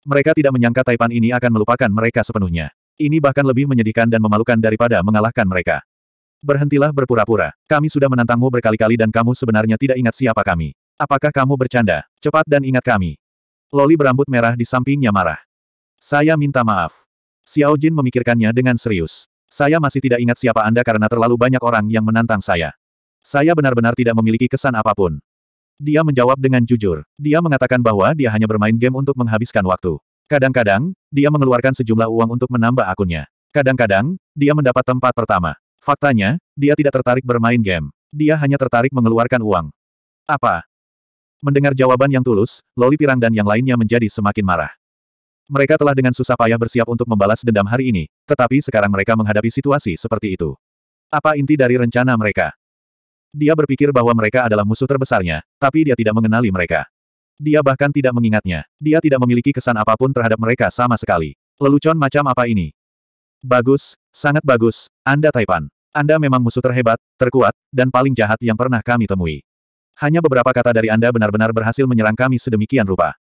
Mereka tidak menyangka Taipan ini akan melupakan mereka sepenuhnya. Ini bahkan lebih menyedihkan dan memalukan daripada mengalahkan mereka. Berhentilah berpura-pura. Kami sudah menantangmu berkali-kali dan kamu sebenarnya tidak ingat siapa kami. Apakah kamu bercanda? Cepat dan ingat kami. Loli berambut merah di sampingnya marah. Saya minta maaf. Xiao Jin memikirkannya dengan serius. Saya masih tidak ingat siapa Anda karena terlalu banyak orang yang menantang saya. Saya benar-benar tidak memiliki kesan apapun. Dia menjawab dengan jujur. Dia mengatakan bahwa dia hanya bermain game untuk menghabiskan waktu. Kadang-kadang, dia mengeluarkan sejumlah uang untuk menambah akunnya. Kadang-kadang, dia mendapat tempat pertama. Faktanya, dia tidak tertarik bermain game. Dia hanya tertarik mengeluarkan uang. Apa? Mendengar jawaban yang tulus, Loli Pirang dan yang lainnya menjadi semakin marah. Mereka telah dengan susah payah bersiap untuk membalas dendam hari ini, tetapi sekarang mereka menghadapi situasi seperti itu. Apa inti dari rencana mereka? Dia berpikir bahwa mereka adalah musuh terbesarnya, tapi dia tidak mengenali mereka. Dia bahkan tidak mengingatnya. Dia tidak memiliki kesan apapun terhadap mereka sama sekali. Lelucon macam apa ini? Bagus, sangat bagus, Anda Taipan. Anda memang musuh terhebat, terkuat, dan paling jahat yang pernah kami temui. Hanya beberapa kata dari Anda benar-benar berhasil menyerang kami sedemikian rupa.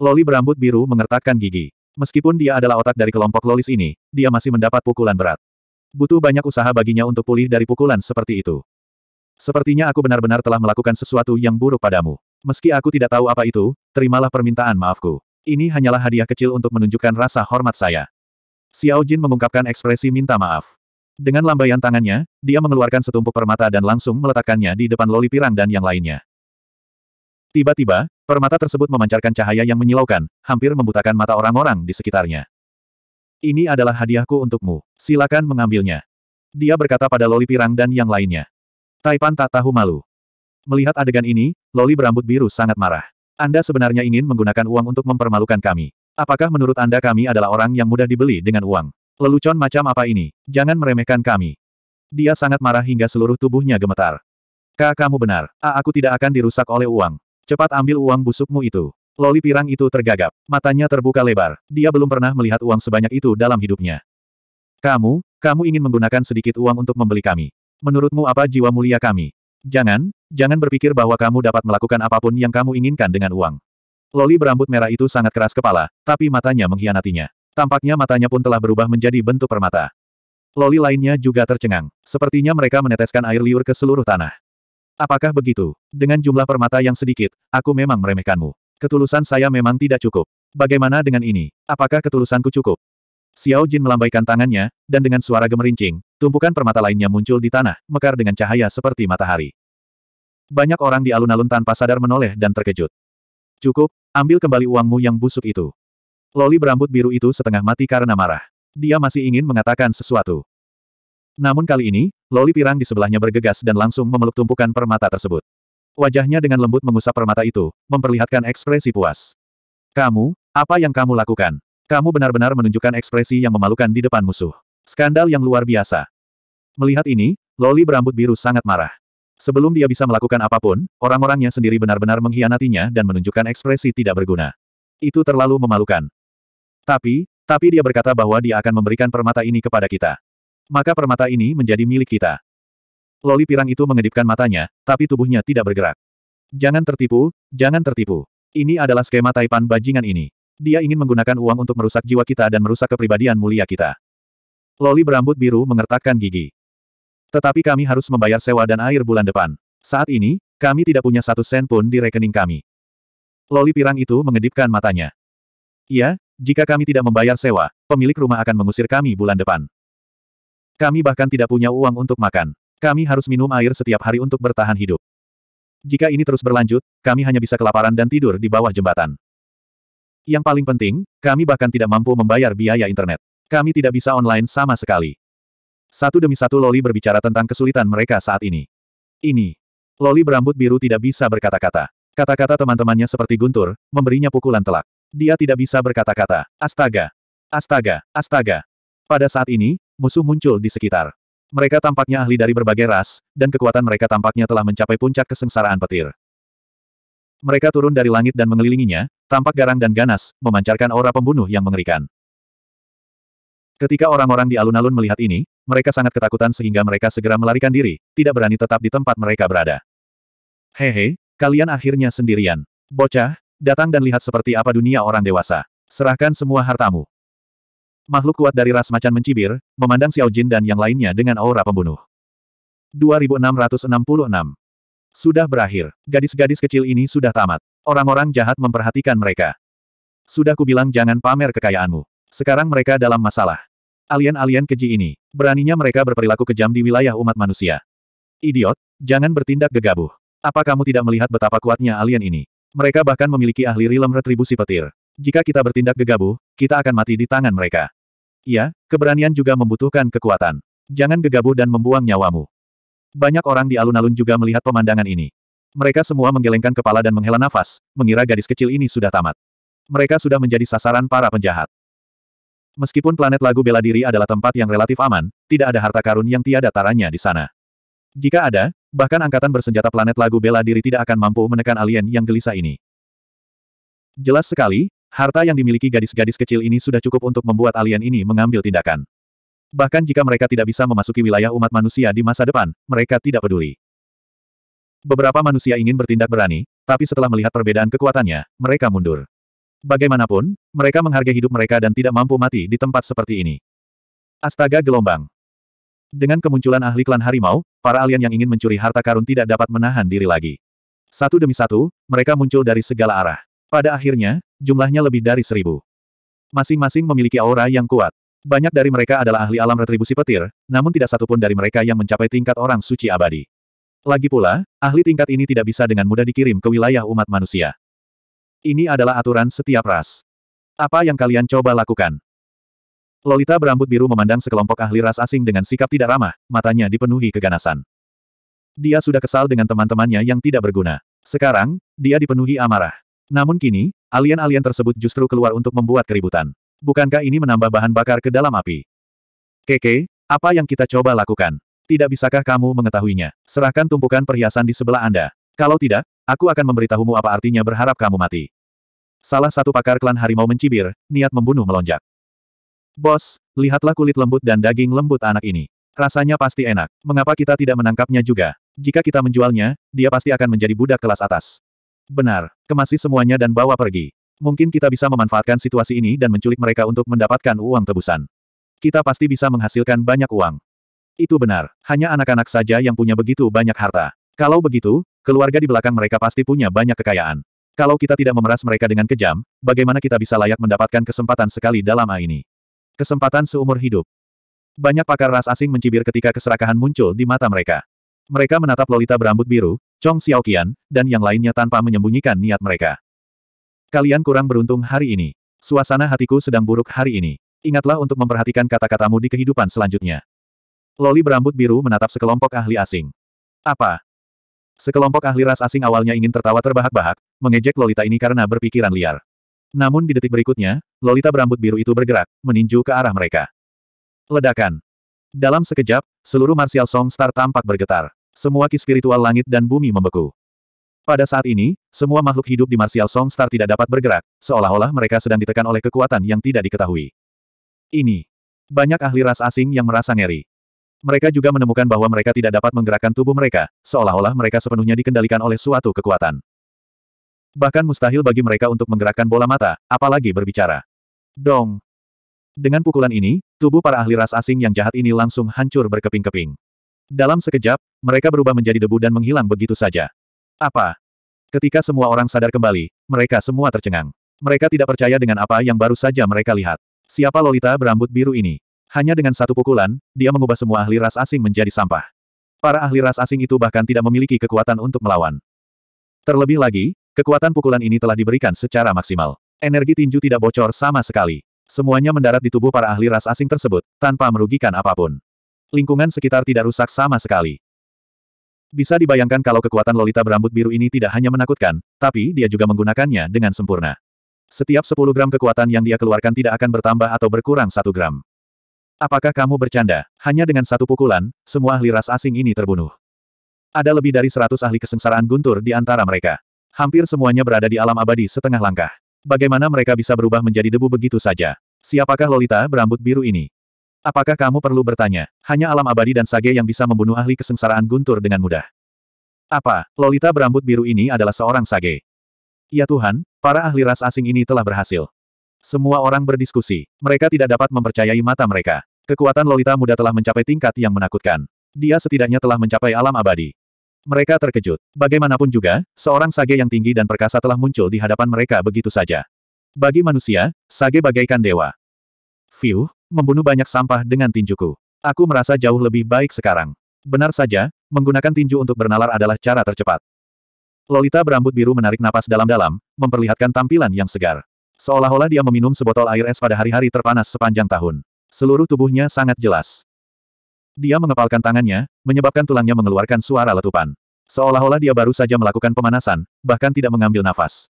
Loli berambut biru mengertakkan gigi. Meskipun dia adalah otak dari kelompok lolis ini, dia masih mendapat pukulan berat. Butuh banyak usaha baginya untuk pulih dari pukulan seperti itu. Sepertinya aku benar-benar telah melakukan sesuatu yang buruk padamu. Meski aku tidak tahu apa itu, terimalah permintaan maafku. Ini hanyalah hadiah kecil untuk menunjukkan rasa hormat saya. Xiao Jin mengungkapkan ekspresi minta maaf. Dengan lambaian tangannya, dia mengeluarkan setumpuk permata dan langsung meletakkannya di depan loli pirang dan yang lainnya. Tiba-tiba, permata tersebut memancarkan cahaya yang menyilaukan, hampir membutakan mata orang-orang di sekitarnya. Ini adalah hadiahku untukmu, silakan mengambilnya. Dia berkata pada loli pirang dan yang lainnya. Taipan tak tahu malu. Melihat adegan ini, loli berambut biru sangat marah. Anda sebenarnya ingin menggunakan uang untuk mempermalukan kami. Apakah menurut Anda kami adalah orang yang mudah dibeli dengan uang? Lelucon macam apa ini? Jangan meremehkan kami. Dia sangat marah hingga seluruh tubuhnya gemetar. Kak kamu benar. A aku tidak akan dirusak oleh uang. Cepat ambil uang busukmu itu. Loli pirang itu tergagap. Matanya terbuka lebar. Dia belum pernah melihat uang sebanyak itu dalam hidupnya. Kamu, kamu ingin menggunakan sedikit uang untuk membeli kami. Menurutmu apa jiwa mulia kami? Jangan, jangan berpikir bahwa kamu dapat melakukan apapun yang kamu inginkan dengan uang. Loli berambut merah itu sangat keras kepala, tapi matanya mengkhianatinya. Tampaknya matanya pun telah berubah menjadi bentuk permata. Loli lainnya juga tercengang. Sepertinya mereka meneteskan air liur ke seluruh tanah. Apakah begitu? Dengan jumlah permata yang sedikit, aku memang meremehkanmu. Ketulusan saya memang tidak cukup. Bagaimana dengan ini? Apakah ketulusanku cukup? Xiao Jin melambaikan tangannya, dan dengan suara gemerincing, tumpukan permata lainnya muncul di tanah, mekar dengan cahaya seperti matahari. Banyak orang di alun-alun tanpa sadar menoleh dan terkejut. Cukup, ambil kembali uangmu yang busuk itu. Loli berambut biru itu setengah mati karena marah. Dia masih ingin mengatakan sesuatu. Namun kali ini, Loli pirang di sebelahnya bergegas dan langsung memeluk tumpukan permata tersebut. Wajahnya dengan lembut mengusap permata itu, memperlihatkan ekspresi puas. Kamu, apa yang kamu lakukan? Kamu benar-benar menunjukkan ekspresi yang memalukan di depan musuh. Skandal yang luar biasa. Melihat ini, Loli berambut biru sangat marah. Sebelum dia bisa melakukan apapun, orang-orangnya sendiri benar-benar mengkhianatinya dan menunjukkan ekspresi tidak berguna. Itu terlalu memalukan. Tapi, tapi dia berkata bahwa dia akan memberikan permata ini kepada kita. Maka permata ini menjadi milik kita. Loli pirang itu mengedipkan matanya, tapi tubuhnya tidak bergerak. Jangan tertipu, jangan tertipu. Ini adalah skema taipan bajingan ini. Dia ingin menggunakan uang untuk merusak jiwa kita dan merusak kepribadian mulia kita. Loli berambut biru mengertakkan gigi. Tetapi kami harus membayar sewa dan air bulan depan. Saat ini, kami tidak punya satu sen pun di rekening kami. Loli pirang itu mengedipkan matanya. Iya, jika kami tidak membayar sewa, pemilik rumah akan mengusir kami bulan depan. Kami bahkan tidak punya uang untuk makan. Kami harus minum air setiap hari untuk bertahan hidup. Jika ini terus berlanjut, kami hanya bisa kelaparan dan tidur di bawah jembatan. Yang paling penting, kami bahkan tidak mampu membayar biaya internet. Kami tidak bisa online sama sekali. Satu demi satu Loli berbicara tentang kesulitan mereka saat ini. Ini. Loli berambut biru tidak bisa berkata-kata. Kata-kata teman-temannya seperti guntur, memberinya pukulan telak. Dia tidak bisa berkata-kata. Astaga! Astaga! Astaga! Pada saat ini, musuh muncul di sekitar. Mereka tampaknya ahli dari berbagai ras, dan kekuatan mereka tampaknya telah mencapai puncak kesengsaraan petir. Mereka turun dari langit dan mengelilinginya, tampak garang dan ganas, memancarkan aura pembunuh yang mengerikan. Ketika orang-orang di alun-alun melihat ini, mereka sangat ketakutan sehingga mereka segera melarikan diri, tidak berani tetap di tempat mereka berada. Hehe, kalian akhirnya sendirian. Bocah, Datang dan lihat seperti apa dunia orang dewasa. Serahkan semua hartamu. Makhluk kuat dari ras macan mencibir, memandang Xiao Jin dan yang lainnya dengan aura pembunuh. 2666. Sudah berakhir. Gadis-gadis kecil ini sudah tamat. Orang-orang jahat memperhatikan mereka. Sudah kubilang jangan pamer kekayaanmu. Sekarang mereka dalam masalah. Alien-alien keji ini. Beraninya mereka berperilaku kejam di wilayah umat manusia. Idiot, jangan bertindak gegabah. Apa kamu tidak melihat betapa kuatnya alien ini? Mereka bahkan memiliki ahli rilem retribusi petir. Jika kita bertindak gegabah, kita akan mati di tangan mereka. Ya, keberanian juga membutuhkan kekuatan. Jangan gegabah dan membuang nyawamu. Banyak orang di alun-alun juga melihat pemandangan ini. Mereka semua menggelengkan kepala dan menghela nafas, mengira gadis kecil ini sudah tamat. Mereka sudah menjadi sasaran para penjahat. Meskipun planet lagu bela diri adalah tempat yang relatif aman, tidak ada harta karun yang tiada taranya di sana. Jika ada, Bahkan angkatan bersenjata planet lagu bela diri tidak akan mampu menekan alien yang gelisah ini. Jelas sekali, harta yang dimiliki gadis-gadis kecil ini sudah cukup untuk membuat alien ini mengambil tindakan. Bahkan jika mereka tidak bisa memasuki wilayah umat manusia di masa depan, mereka tidak peduli. Beberapa manusia ingin bertindak berani, tapi setelah melihat perbedaan kekuatannya, mereka mundur. Bagaimanapun, mereka menghargai hidup mereka dan tidak mampu mati di tempat seperti ini. Astaga gelombang. Dengan kemunculan ahli klan harimau, para alien yang ingin mencuri harta karun tidak dapat menahan diri lagi. Satu demi satu, mereka muncul dari segala arah. Pada akhirnya, jumlahnya lebih dari seribu. Masing-masing memiliki aura yang kuat. Banyak dari mereka adalah ahli alam retribusi petir, namun tidak satupun dari mereka yang mencapai tingkat orang suci abadi. Lagi pula, ahli tingkat ini tidak bisa dengan mudah dikirim ke wilayah umat manusia. Ini adalah aturan setiap ras. Apa yang kalian coba lakukan? Lolita berambut biru memandang sekelompok ahli ras asing dengan sikap tidak ramah, matanya dipenuhi keganasan. Dia sudah kesal dengan teman-temannya yang tidak berguna. Sekarang, dia dipenuhi amarah. Namun kini, alien-alien tersebut justru keluar untuk membuat keributan. Bukankah ini menambah bahan bakar ke dalam api? Keke, apa yang kita coba lakukan? Tidak bisakah kamu mengetahuinya? Serahkan tumpukan perhiasan di sebelah Anda. Kalau tidak, aku akan memberitahumu apa artinya berharap kamu mati. Salah satu pakar klan harimau mencibir, niat membunuh melonjak. Bos, lihatlah kulit lembut dan daging lembut anak ini. Rasanya pasti enak. Mengapa kita tidak menangkapnya juga? Jika kita menjualnya, dia pasti akan menjadi budak kelas atas. Benar, kemasi semuanya dan bawa pergi. Mungkin kita bisa memanfaatkan situasi ini dan menculik mereka untuk mendapatkan uang tebusan. Kita pasti bisa menghasilkan banyak uang. Itu benar, hanya anak-anak saja yang punya begitu banyak harta. Kalau begitu, keluarga di belakang mereka pasti punya banyak kekayaan. Kalau kita tidak memeras mereka dengan kejam, bagaimana kita bisa layak mendapatkan kesempatan sekali dalam A ini? Kesempatan seumur hidup. Banyak pakar ras asing mencibir ketika keserakahan muncul di mata mereka. Mereka menatap Lolita berambut biru, Chong Xiaoqian, dan yang lainnya tanpa menyembunyikan niat mereka. Kalian kurang beruntung hari ini. Suasana hatiku sedang buruk hari ini. Ingatlah untuk memperhatikan kata-katamu di kehidupan selanjutnya. Loli berambut biru menatap sekelompok ahli asing. Apa? Sekelompok ahli ras asing awalnya ingin tertawa terbahak-bahak, mengejek Lolita ini karena berpikiran liar. Namun di detik berikutnya, Lolita berambut biru itu bergerak, meninju ke arah mereka. Ledakan. Dalam sekejap, seluruh Martial Song Star tampak bergetar. Semua ki spiritual langit dan bumi membeku. Pada saat ini, semua makhluk hidup di Martial Song Star tidak dapat bergerak, seolah-olah mereka sedang ditekan oleh kekuatan yang tidak diketahui. Ini. Banyak ahli ras asing yang merasa ngeri. Mereka juga menemukan bahwa mereka tidak dapat menggerakkan tubuh mereka, seolah-olah mereka sepenuhnya dikendalikan oleh suatu kekuatan bahkan mustahil bagi mereka untuk menggerakkan bola mata, apalagi berbicara. Dong! Dengan pukulan ini, tubuh para ahli ras asing yang jahat ini langsung hancur berkeping-keping. Dalam sekejap, mereka berubah menjadi debu dan menghilang begitu saja. Apa? Ketika semua orang sadar kembali, mereka semua tercengang. Mereka tidak percaya dengan apa yang baru saja mereka lihat. Siapa Lolita berambut biru ini? Hanya dengan satu pukulan, dia mengubah semua ahli ras asing menjadi sampah. Para ahli ras asing itu bahkan tidak memiliki kekuatan untuk melawan. Terlebih lagi, Kekuatan pukulan ini telah diberikan secara maksimal. Energi tinju tidak bocor sama sekali. Semuanya mendarat di tubuh para ahli ras asing tersebut, tanpa merugikan apapun. Lingkungan sekitar tidak rusak sama sekali. Bisa dibayangkan kalau kekuatan Lolita berambut biru ini tidak hanya menakutkan, tapi dia juga menggunakannya dengan sempurna. Setiap 10 gram kekuatan yang dia keluarkan tidak akan bertambah atau berkurang 1 gram. Apakah kamu bercanda? Hanya dengan satu pukulan, semua ahli ras asing ini terbunuh. Ada lebih dari 100 ahli kesengsaraan guntur di antara mereka. Hampir semuanya berada di alam abadi setengah langkah. Bagaimana mereka bisa berubah menjadi debu begitu saja? Siapakah Lolita berambut biru ini? Apakah kamu perlu bertanya? Hanya alam abadi dan sage yang bisa membunuh ahli kesengsaraan guntur dengan mudah. Apa, Lolita berambut biru ini adalah seorang sage? Ya Tuhan, para ahli ras asing ini telah berhasil. Semua orang berdiskusi. Mereka tidak dapat mempercayai mata mereka. Kekuatan Lolita muda telah mencapai tingkat yang menakutkan. Dia setidaknya telah mencapai alam abadi. Mereka terkejut. Bagaimanapun juga, seorang sage yang tinggi dan perkasa telah muncul di hadapan mereka begitu saja. Bagi manusia, sage bagaikan dewa. Fiu, membunuh banyak sampah dengan tinjuku. Aku merasa jauh lebih baik sekarang. Benar saja, menggunakan tinju untuk bernalar adalah cara tercepat. Lolita berambut biru menarik napas dalam-dalam, memperlihatkan tampilan yang segar. Seolah-olah dia meminum sebotol air es pada hari-hari terpanas sepanjang tahun. Seluruh tubuhnya sangat jelas. Dia mengepalkan tangannya, menyebabkan tulangnya mengeluarkan suara letupan. Seolah-olah dia baru saja melakukan pemanasan, bahkan tidak mengambil nafas.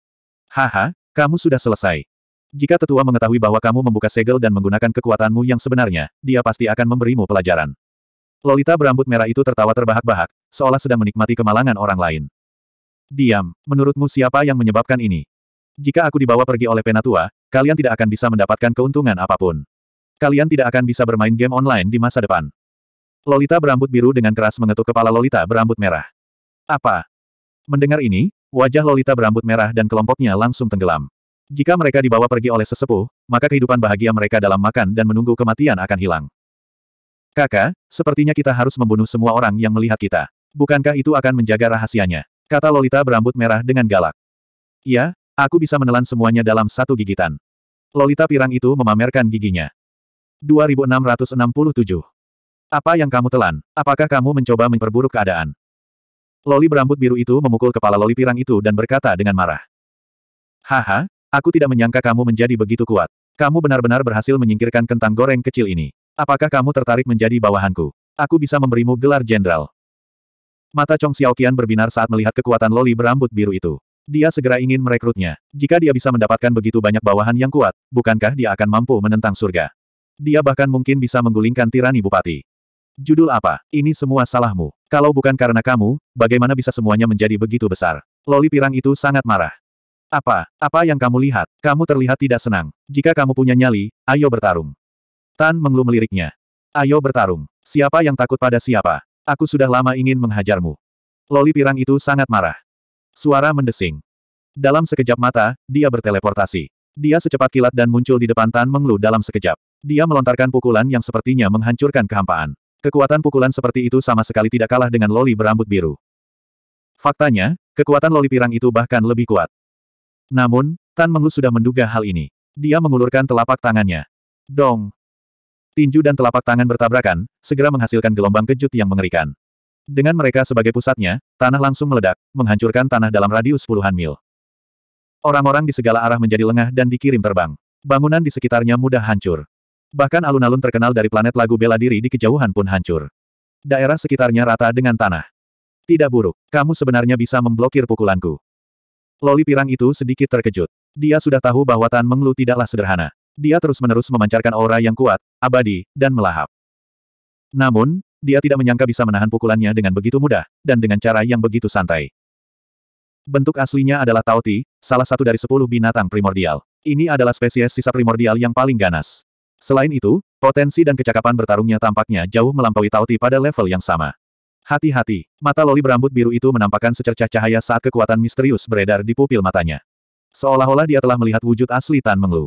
Haha, kamu sudah selesai. Jika tetua mengetahui bahwa kamu membuka segel dan menggunakan kekuatanmu yang sebenarnya, dia pasti akan memberimu pelajaran. Lolita berambut merah itu tertawa terbahak-bahak, seolah sedang menikmati kemalangan orang lain. Diam, menurutmu siapa yang menyebabkan ini? Jika aku dibawa pergi oleh Penatua, kalian tidak akan bisa mendapatkan keuntungan apapun. Kalian tidak akan bisa bermain game online di masa depan. Lolita berambut biru dengan keras mengetuk kepala Lolita berambut merah. Apa? Mendengar ini, wajah Lolita berambut merah dan kelompoknya langsung tenggelam. Jika mereka dibawa pergi oleh sesepuh, maka kehidupan bahagia mereka dalam makan dan menunggu kematian akan hilang. Kakak, sepertinya kita harus membunuh semua orang yang melihat kita. Bukankah itu akan menjaga rahasianya? Kata Lolita berambut merah dengan galak. Iya, aku bisa menelan semuanya dalam satu gigitan. Lolita pirang itu memamerkan giginya. 2667 apa yang kamu telan? Apakah kamu mencoba memperburuk keadaan? Loli berambut biru itu memukul kepala Loli pirang itu dan berkata dengan marah. Haha, aku tidak menyangka kamu menjadi begitu kuat. Kamu benar-benar berhasil menyingkirkan kentang goreng kecil ini. Apakah kamu tertarik menjadi bawahanku? Aku bisa memberimu gelar jenderal. Mata Chong Xiaoqian berbinar saat melihat kekuatan Loli berambut biru itu. Dia segera ingin merekrutnya. Jika dia bisa mendapatkan begitu banyak bawahan yang kuat, bukankah dia akan mampu menentang surga? Dia bahkan mungkin bisa menggulingkan tirani bupati. Judul apa? Ini semua salahmu. Kalau bukan karena kamu, bagaimana bisa semuanya menjadi begitu besar? Loli pirang itu sangat marah. Apa? Apa yang kamu lihat? Kamu terlihat tidak senang. Jika kamu punya nyali, ayo bertarung. Tan Menglu meliriknya. Ayo bertarung. Siapa yang takut pada siapa? Aku sudah lama ingin menghajarmu. Loli pirang itu sangat marah. Suara mendesing. Dalam sekejap mata, dia berteleportasi. Dia secepat kilat dan muncul di depan Tan Menglu dalam sekejap. Dia melontarkan pukulan yang sepertinya menghancurkan kehampaan. Kekuatan pukulan seperti itu sama sekali tidak kalah dengan loli berambut biru. Faktanya, kekuatan loli pirang itu bahkan lebih kuat. Namun, Tan Menglu sudah menduga hal ini. Dia mengulurkan telapak tangannya. Dong! Tinju dan telapak tangan bertabrakan, segera menghasilkan gelombang kejut yang mengerikan. Dengan mereka sebagai pusatnya, tanah langsung meledak, menghancurkan tanah dalam radius puluhan mil. Orang-orang di segala arah menjadi lengah dan dikirim terbang. Bangunan di sekitarnya mudah hancur. Bahkan alun-alun terkenal dari planet lagu bela diri di kejauhan pun hancur. Daerah sekitarnya rata dengan tanah. Tidak buruk, kamu sebenarnya bisa memblokir pukulanku. Loli pirang itu sedikit terkejut. Dia sudah tahu bahwa Tan Menglu tidaklah sederhana. Dia terus-menerus memancarkan aura yang kuat, abadi, dan melahap. Namun, dia tidak menyangka bisa menahan pukulannya dengan begitu mudah, dan dengan cara yang begitu santai. Bentuk aslinya adalah Tauti, salah satu dari sepuluh binatang primordial. Ini adalah spesies sisa primordial yang paling ganas. Selain itu, potensi dan kecakapan bertarungnya tampaknya jauh melampaui Tauti pada level yang sama. Hati-hati, mata loli berambut biru itu menampakkan secercah cahaya saat kekuatan misterius beredar di pupil matanya. Seolah-olah dia telah melihat wujud asli Tan Menglu.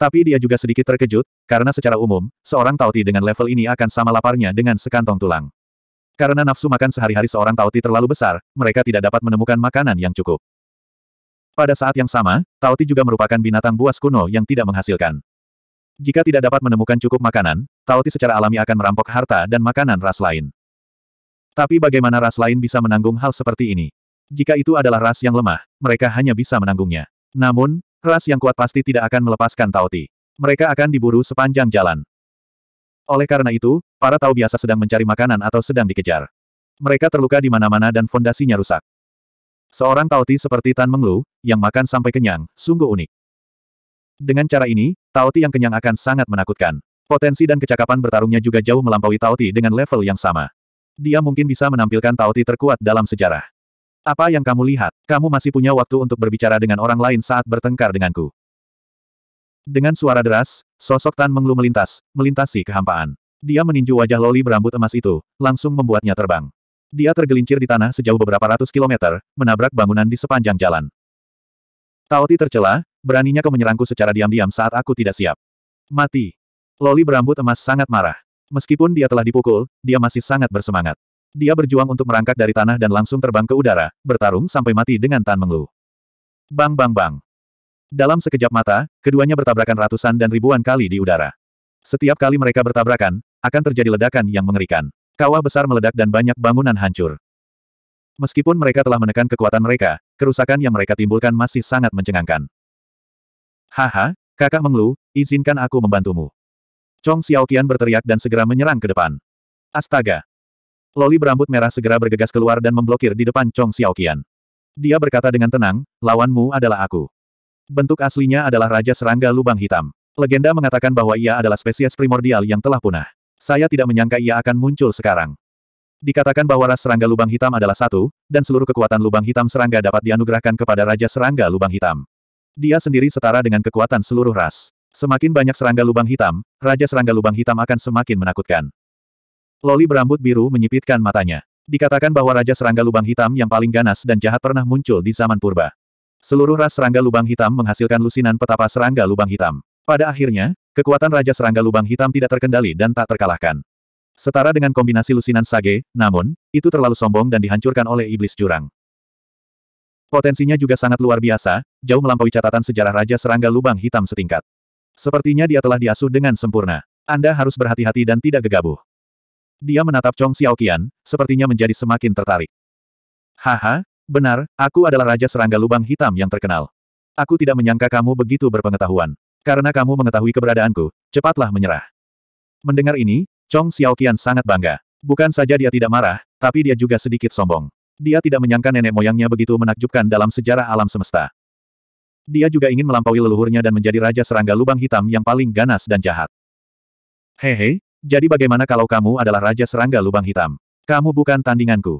Tapi dia juga sedikit terkejut, karena secara umum, seorang Tauti dengan level ini akan sama laparnya dengan sekantong tulang. Karena nafsu makan sehari-hari seorang Tauti terlalu besar, mereka tidak dapat menemukan makanan yang cukup. Pada saat yang sama, Tauti juga merupakan binatang buas kuno yang tidak menghasilkan. Jika tidak dapat menemukan cukup makanan, Taoti secara alami akan merampok harta dan makanan ras lain. Tapi bagaimana ras lain bisa menanggung hal seperti ini? Jika itu adalah ras yang lemah, mereka hanya bisa menanggungnya. Namun, ras yang kuat pasti tidak akan melepaskan Taoti. Mereka akan diburu sepanjang jalan. Oleh karena itu, para Tao biasa sedang mencari makanan atau sedang dikejar. Mereka terluka di mana-mana dan fondasinya rusak. Seorang Taoti seperti Tan Menglu, yang makan sampai kenyang, sungguh unik. Dengan cara ini, Taoti yang kenyang akan sangat menakutkan. Potensi dan kecakapan bertarungnya juga jauh melampaui Taoti dengan level yang sama. Dia mungkin bisa menampilkan Taoti terkuat dalam sejarah. Apa yang kamu lihat? Kamu masih punya waktu untuk berbicara dengan orang lain saat bertengkar denganku. Dengan suara deras, sosok Tan Menglu melintas, melintasi kehampaan. Dia meninju wajah Loli berambut emas itu, langsung membuatnya terbang. Dia tergelincir di tanah sejauh beberapa ratus kilometer, menabrak bangunan di sepanjang jalan. Taoti tercela, Beraninya kau menyerangku secara diam-diam saat aku tidak siap. Mati. Loli berambut emas sangat marah. Meskipun dia telah dipukul, dia masih sangat bersemangat. Dia berjuang untuk merangkak dari tanah dan langsung terbang ke udara, bertarung sampai mati dengan Tan Menglu. Bang bang bang. Dalam sekejap mata, keduanya bertabrakan ratusan dan ribuan kali di udara. Setiap kali mereka bertabrakan, akan terjadi ledakan yang mengerikan. Kawah besar meledak dan banyak bangunan hancur. Meskipun mereka telah menekan kekuatan mereka, kerusakan yang mereka timbulkan masih sangat mencengangkan. Haha, kakak Menglu, izinkan aku membantumu. Chong Xiaoqian berteriak dan segera menyerang ke depan. Astaga! Loli berambut merah segera bergegas keluar dan memblokir di depan Chong Xiaoqian. Dia berkata dengan tenang, lawanmu adalah aku. Bentuk aslinya adalah Raja Serangga Lubang Hitam. Legenda mengatakan bahwa ia adalah spesies primordial yang telah punah. Saya tidak menyangka ia akan muncul sekarang. Dikatakan bahwa ras serangga lubang hitam adalah satu, dan seluruh kekuatan lubang hitam serangga dapat dianugerahkan kepada Raja Serangga Lubang Hitam. Dia sendiri setara dengan kekuatan seluruh ras. Semakin banyak serangga lubang hitam, Raja Serangga Lubang Hitam akan semakin menakutkan. Loli berambut biru menyipitkan matanya. Dikatakan bahwa Raja Serangga Lubang Hitam yang paling ganas dan jahat pernah muncul di zaman purba. Seluruh ras serangga lubang hitam menghasilkan lusinan petapa serangga lubang hitam. Pada akhirnya, kekuatan Raja Serangga Lubang Hitam tidak terkendali dan tak terkalahkan. Setara dengan kombinasi lusinan sage, namun, itu terlalu sombong dan dihancurkan oleh iblis jurang. Potensinya juga sangat luar biasa, jauh melampaui catatan sejarah Raja Serangga Lubang Hitam setingkat. Sepertinya dia telah diasuh dengan sempurna. Anda harus berhati-hati dan tidak gegabah. Dia menatap Chong Xiaoqian, sepertinya menjadi semakin tertarik. Haha, benar, aku adalah Raja Serangga Lubang Hitam yang terkenal. Aku tidak menyangka kamu begitu berpengetahuan. Karena kamu mengetahui keberadaanku, cepatlah menyerah. Mendengar ini, Chong Xiaoqian sangat bangga. Bukan saja dia tidak marah, tapi dia juga sedikit sombong. Dia tidak menyangka nenek moyangnya begitu menakjubkan dalam sejarah alam semesta. Dia juga ingin melampaui leluhurnya dan menjadi raja serangga lubang hitam yang paling ganas dan jahat. Hehe, jadi bagaimana kalau kamu adalah raja serangga lubang hitam? Kamu bukan tandinganku.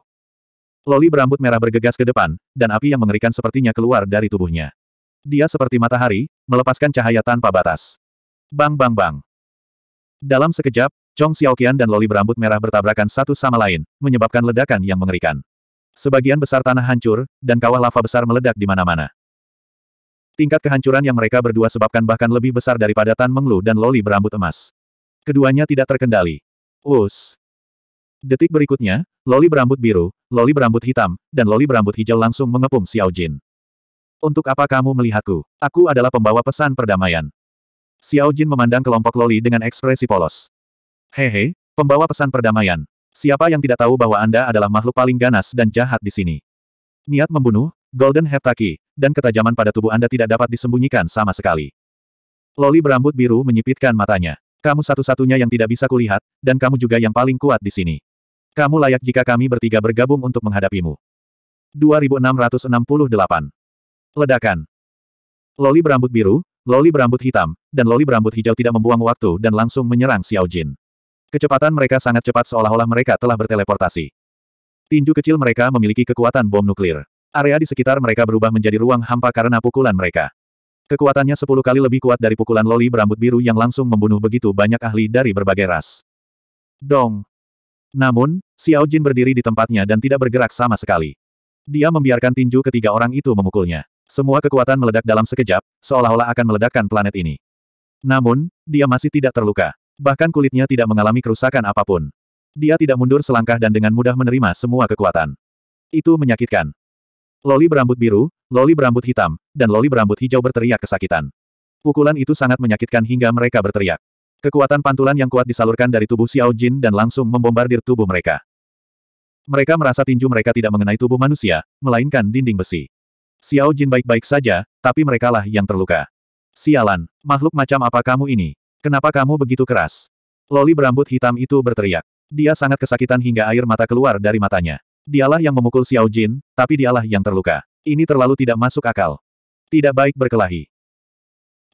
Loli berambut merah bergegas ke depan, dan api yang mengerikan sepertinya keluar dari tubuhnya. Dia seperti matahari, melepaskan cahaya tanpa batas. Bang bang bang. Dalam sekejap, Chong Xiaoqian dan Loli berambut merah bertabrakan satu sama lain, menyebabkan ledakan yang mengerikan. Sebagian besar tanah hancur, dan kawah lava besar meledak di mana-mana. Tingkat kehancuran yang mereka berdua sebabkan bahkan lebih besar daripada Tan Menglu dan Loli berambut emas. Keduanya tidak terkendali. Us. Detik berikutnya, Loli berambut biru, Loli berambut hitam, dan Loli berambut hijau langsung mengepung Xiao Jin. Untuk apa kamu melihatku? Aku adalah pembawa pesan perdamaian. Xiao Jin memandang kelompok Loli dengan ekspresi polos. Hehe, pembawa pesan perdamaian, Siapa yang tidak tahu bahwa Anda adalah makhluk paling ganas dan jahat di sini? Niat membunuh, Golden Heptaki, dan ketajaman pada tubuh Anda tidak dapat disembunyikan sama sekali. Loli berambut biru menyipitkan matanya. Kamu satu-satunya yang tidak bisa kulihat, dan kamu juga yang paling kuat di sini. Kamu layak jika kami bertiga bergabung untuk menghadapimu. 2668. Ledakan. Loli berambut biru, Loli berambut hitam, dan Loli berambut hijau tidak membuang waktu dan langsung menyerang Xiao Jin. Kecepatan mereka sangat cepat seolah-olah mereka telah berteleportasi. Tinju kecil mereka memiliki kekuatan bom nuklir. Area di sekitar mereka berubah menjadi ruang hampa karena pukulan mereka. Kekuatannya sepuluh kali lebih kuat dari pukulan loli berambut biru yang langsung membunuh begitu banyak ahli dari berbagai ras. Dong. Namun, Xiao Jin berdiri di tempatnya dan tidak bergerak sama sekali. Dia membiarkan tinju ketiga orang itu memukulnya. Semua kekuatan meledak dalam sekejap, seolah-olah akan meledakkan planet ini. Namun, dia masih tidak terluka. Bahkan kulitnya tidak mengalami kerusakan apapun. Dia tidak mundur selangkah dan dengan mudah menerima semua kekuatan. Itu menyakitkan. Loli berambut biru, loli berambut hitam, dan loli berambut hijau berteriak kesakitan. Pukulan itu sangat menyakitkan hingga mereka berteriak. Kekuatan pantulan yang kuat disalurkan dari tubuh Xiao Jin dan langsung membombardir tubuh mereka. Mereka merasa tinju mereka tidak mengenai tubuh manusia, melainkan dinding besi. Xiao Jin baik-baik saja, tapi merekalah yang terluka. Sialan, makhluk macam apa kamu ini? Kenapa kamu begitu keras? Loli berambut hitam itu berteriak. Dia sangat kesakitan hingga air mata keluar dari matanya. Dialah yang memukul Xiao Jin, tapi dialah yang terluka. Ini terlalu tidak masuk akal. Tidak baik berkelahi.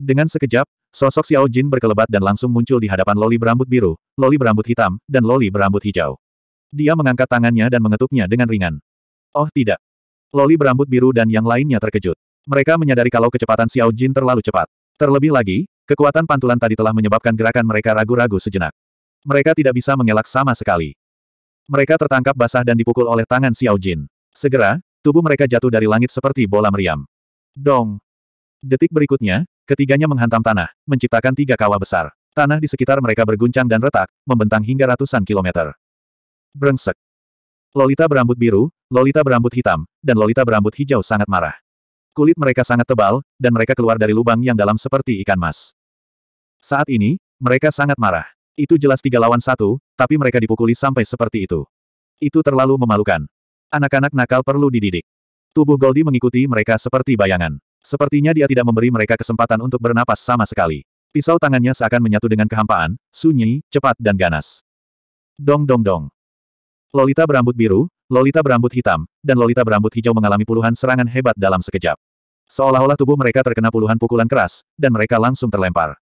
Dengan sekejap, sosok Xiao Jin berkelebat dan langsung muncul di hadapan Loli berambut biru, Loli berambut hitam, dan Loli berambut hijau. Dia mengangkat tangannya dan mengetuknya dengan ringan. Oh tidak. Loli berambut biru dan yang lainnya terkejut. Mereka menyadari kalau kecepatan Xiao Jin terlalu cepat. Terlebih lagi, Kekuatan pantulan tadi telah menyebabkan gerakan mereka ragu-ragu sejenak. Mereka tidak bisa mengelak sama sekali. Mereka tertangkap basah dan dipukul oleh tangan Xiao Jin. Segera, tubuh mereka jatuh dari langit seperti bola meriam. Dong! Detik berikutnya, ketiganya menghantam tanah, menciptakan tiga kawah besar. Tanah di sekitar mereka berguncang dan retak, membentang hingga ratusan kilometer. Brengsek! Lolita berambut biru, Lolita berambut hitam, dan Lolita berambut hijau sangat marah. Kulit mereka sangat tebal, dan mereka keluar dari lubang yang dalam seperti ikan mas. Saat ini, mereka sangat marah. Itu jelas tiga lawan satu, tapi mereka dipukuli sampai seperti itu. Itu terlalu memalukan. Anak-anak nakal perlu dididik. Tubuh Goldie mengikuti mereka seperti bayangan. Sepertinya dia tidak memberi mereka kesempatan untuk bernapas sama sekali. Pisau tangannya seakan menyatu dengan kehampaan, sunyi, cepat dan ganas. Dong dong dong. Lolita berambut biru, Lolita berambut hitam, dan Lolita berambut hijau mengalami puluhan serangan hebat dalam sekejap. Seolah-olah tubuh mereka terkena puluhan pukulan keras, dan mereka langsung terlempar.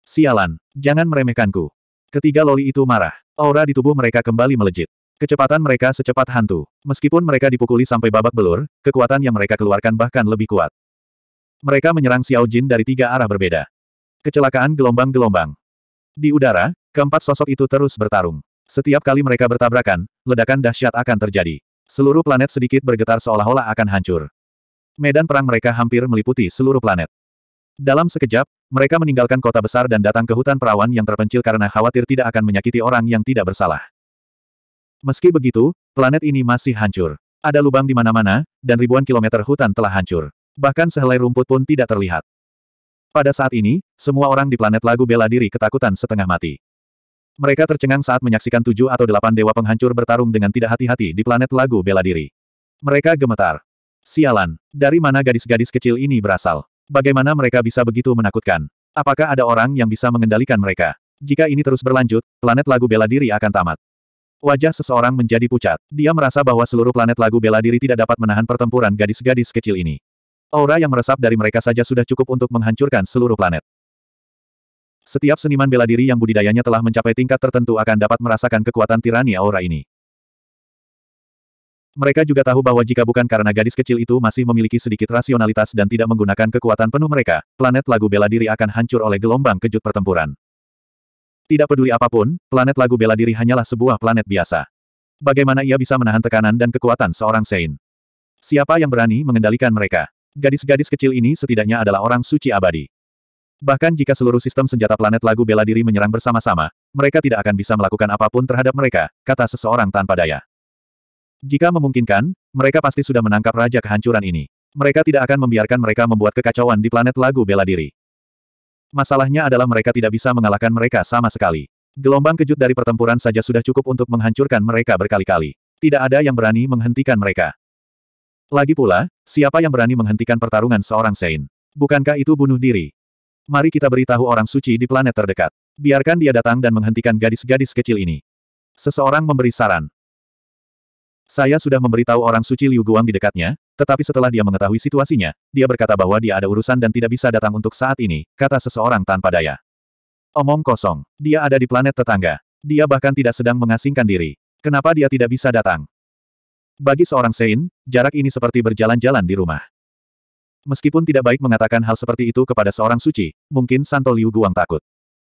Sialan, jangan meremehkanku. Ketiga loli itu marah. Aura di tubuh mereka kembali melejit. Kecepatan mereka secepat hantu. Meskipun mereka dipukuli sampai babak belur, kekuatan yang mereka keluarkan bahkan lebih kuat. Mereka menyerang Xiao Jin dari tiga arah berbeda. Kecelakaan gelombang-gelombang. Di udara, keempat sosok itu terus bertarung. Setiap kali mereka bertabrakan, ledakan dahsyat akan terjadi. Seluruh planet sedikit bergetar seolah-olah akan hancur. Medan perang mereka hampir meliputi seluruh planet. Dalam sekejap, mereka meninggalkan kota besar dan datang ke hutan perawan yang terpencil karena khawatir tidak akan menyakiti orang yang tidak bersalah. Meski begitu, planet ini masih hancur. Ada lubang di mana-mana, dan ribuan kilometer hutan telah hancur. Bahkan sehelai rumput pun tidak terlihat. Pada saat ini, semua orang di planet lagu bela diri ketakutan setengah mati. Mereka tercengang saat menyaksikan tujuh atau delapan dewa penghancur bertarung dengan tidak hati-hati di planet lagu bela diri. Mereka gemetar. Sialan, dari mana gadis-gadis kecil ini berasal? Bagaimana mereka bisa begitu menakutkan? Apakah ada orang yang bisa mengendalikan mereka? Jika ini terus berlanjut, planet lagu bela diri akan tamat. Wajah seseorang menjadi pucat. Dia merasa bahwa seluruh planet lagu bela diri tidak dapat menahan pertempuran gadis-gadis kecil ini. Aura yang meresap dari mereka saja sudah cukup untuk menghancurkan seluruh planet. Setiap seniman bela diri yang budidayanya telah mencapai tingkat tertentu akan dapat merasakan kekuatan tirani aura ini. Mereka juga tahu bahwa jika bukan karena gadis kecil itu masih memiliki sedikit rasionalitas dan tidak menggunakan kekuatan penuh mereka, planet lagu bela diri akan hancur oleh gelombang kejut pertempuran. Tidak peduli apapun, planet lagu bela diri hanyalah sebuah planet biasa. Bagaimana ia bisa menahan tekanan dan kekuatan seorang Sein? Siapa yang berani mengendalikan mereka? Gadis-gadis kecil ini setidaknya adalah orang suci abadi. Bahkan jika seluruh sistem senjata planet lagu bela diri menyerang bersama-sama, mereka tidak akan bisa melakukan apapun terhadap mereka, kata seseorang tanpa daya. Jika memungkinkan, mereka pasti sudah menangkap Raja Kehancuran ini. Mereka tidak akan membiarkan mereka membuat kekacauan di planet lagu bela diri. Masalahnya adalah mereka tidak bisa mengalahkan mereka sama sekali. Gelombang kejut dari pertempuran saja sudah cukup untuk menghancurkan mereka berkali-kali. Tidak ada yang berani menghentikan mereka. Lagi pula, siapa yang berani menghentikan pertarungan seorang Sein? Bukankah itu bunuh diri? Mari kita beritahu orang suci di planet terdekat. Biarkan dia datang dan menghentikan gadis-gadis kecil ini. Seseorang memberi saran. Saya sudah memberitahu orang suci Liu Guang di dekatnya, tetapi setelah dia mengetahui situasinya, dia berkata bahwa dia ada urusan dan tidak bisa datang untuk saat ini, kata seseorang tanpa daya. Omong kosong. Dia ada di planet tetangga. Dia bahkan tidak sedang mengasingkan diri. Kenapa dia tidak bisa datang? Bagi seorang Sein, jarak ini seperti berjalan-jalan di rumah. Meskipun tidak baik mengatakan hal seperti itu kepada seorang suci, mungkin Santo Liu Guang takut.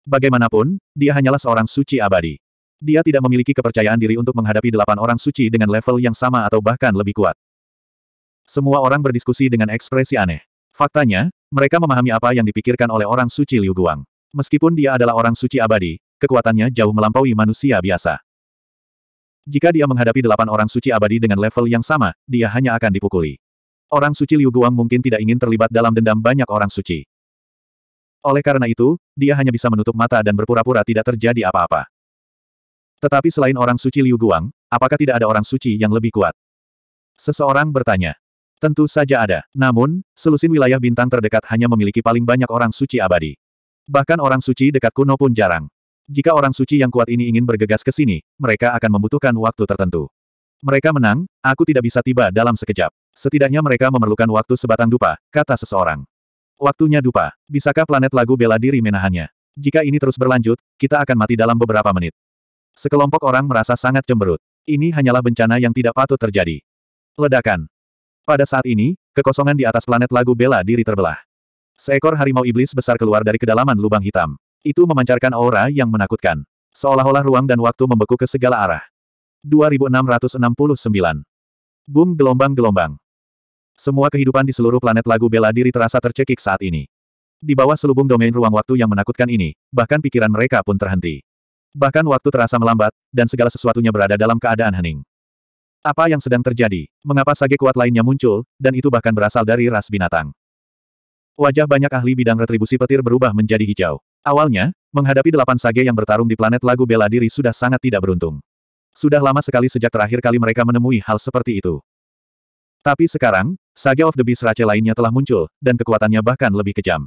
Bagaimanapun, dia hanyalah seorang suci abadi. Dia tidak memiliki kepercayaan diri untuk menghadapi delapan orang suci dengan level yang sama atau bahkan lebih kuat. Semua orang berdiskusi dengan ekspresi aneh. Faktanya, mereka memahami apa yang dipikirkan oleh orang suci Liu Guang. Meskipun dia adalah orang suci abadi, kekuatannya jauh melampaui manusia biasa. Jika dia menghadapi delapan orang suci abadi dengan level yang sama, dia hanya akan dipukuli. Orang suci Liu Guang mungkin tidak ingin terlibat dalam dendam banyak orang suci. Oleh karena itu, dia hanya bisa menutup mata dan berpura-pura tidak terjadi apa-apa. Tetapi selain orang suci Liu Guang, apakah tidak ada orang suci yang lebih kuat? Seseorang bertanya. Tentu saja ada. Namun, selusin wilayah bintang terdekat hanya memiliki paling banyak orang suci abadi. Bahkan orang suci dekat kuno pun jarang. Jika orang suci yang kuat ini ingin bergegas ke sini, mereka akan membutuhkan waktu tertentu. Mereka menang, aku tidak bisa tiba dalam sekejap. Setidaknya mereka memerlukan waktu sebatang dupa, kata seseorang. Waktunya dupa. Bisakah planet lagu bela diri menahannya? Jika ini terus berlanjut, kita akan mati dalam beberapa menit. Sekelompok orang merasa sangat cemberut. Ini hanyalah bencana yang tidak patut terjadi. Ledakan. Pada saat ini, kekosongan di atas planet lagu bela diri terbelah. Seekor harimau iblis besar keluar dari kedalaman lubang hitam. Itu memancarkan aura yang menakutkan. Seolah-olah ruang dan waktu membeku ke segala arah. 2669. Boom gelombang-gelombang. Semua kehidupan di seluruh planet lagu bela diri terasa tercekik saat ini. Di bawah selubung domain ruang waktu yang menakutkan ini, bahkan pikiran mereka pun terhenti. Bahkan waktu terasa melambat, dan segala sesuatunya berada dalam keadaan hening. Apa yang sedang terjadi? Mengapa sage kuat lainnya muncul, dan itu bahkan berasal dari ras binatang? Wajah banyak ahli bidang retribusi petir berubah menjadi hijau. Awalnya, menghadapi delapan sage yang bertarung di planet lagu bela diri sudah sangat tidak beruntung. Sudah lama sekali sejak terakhir kali mereka menemui hal seperti itu. Tapi sekarang, Saga of the Beast Rache lainnya telah muncul, dan kekuatannya bahkan lebih kejam.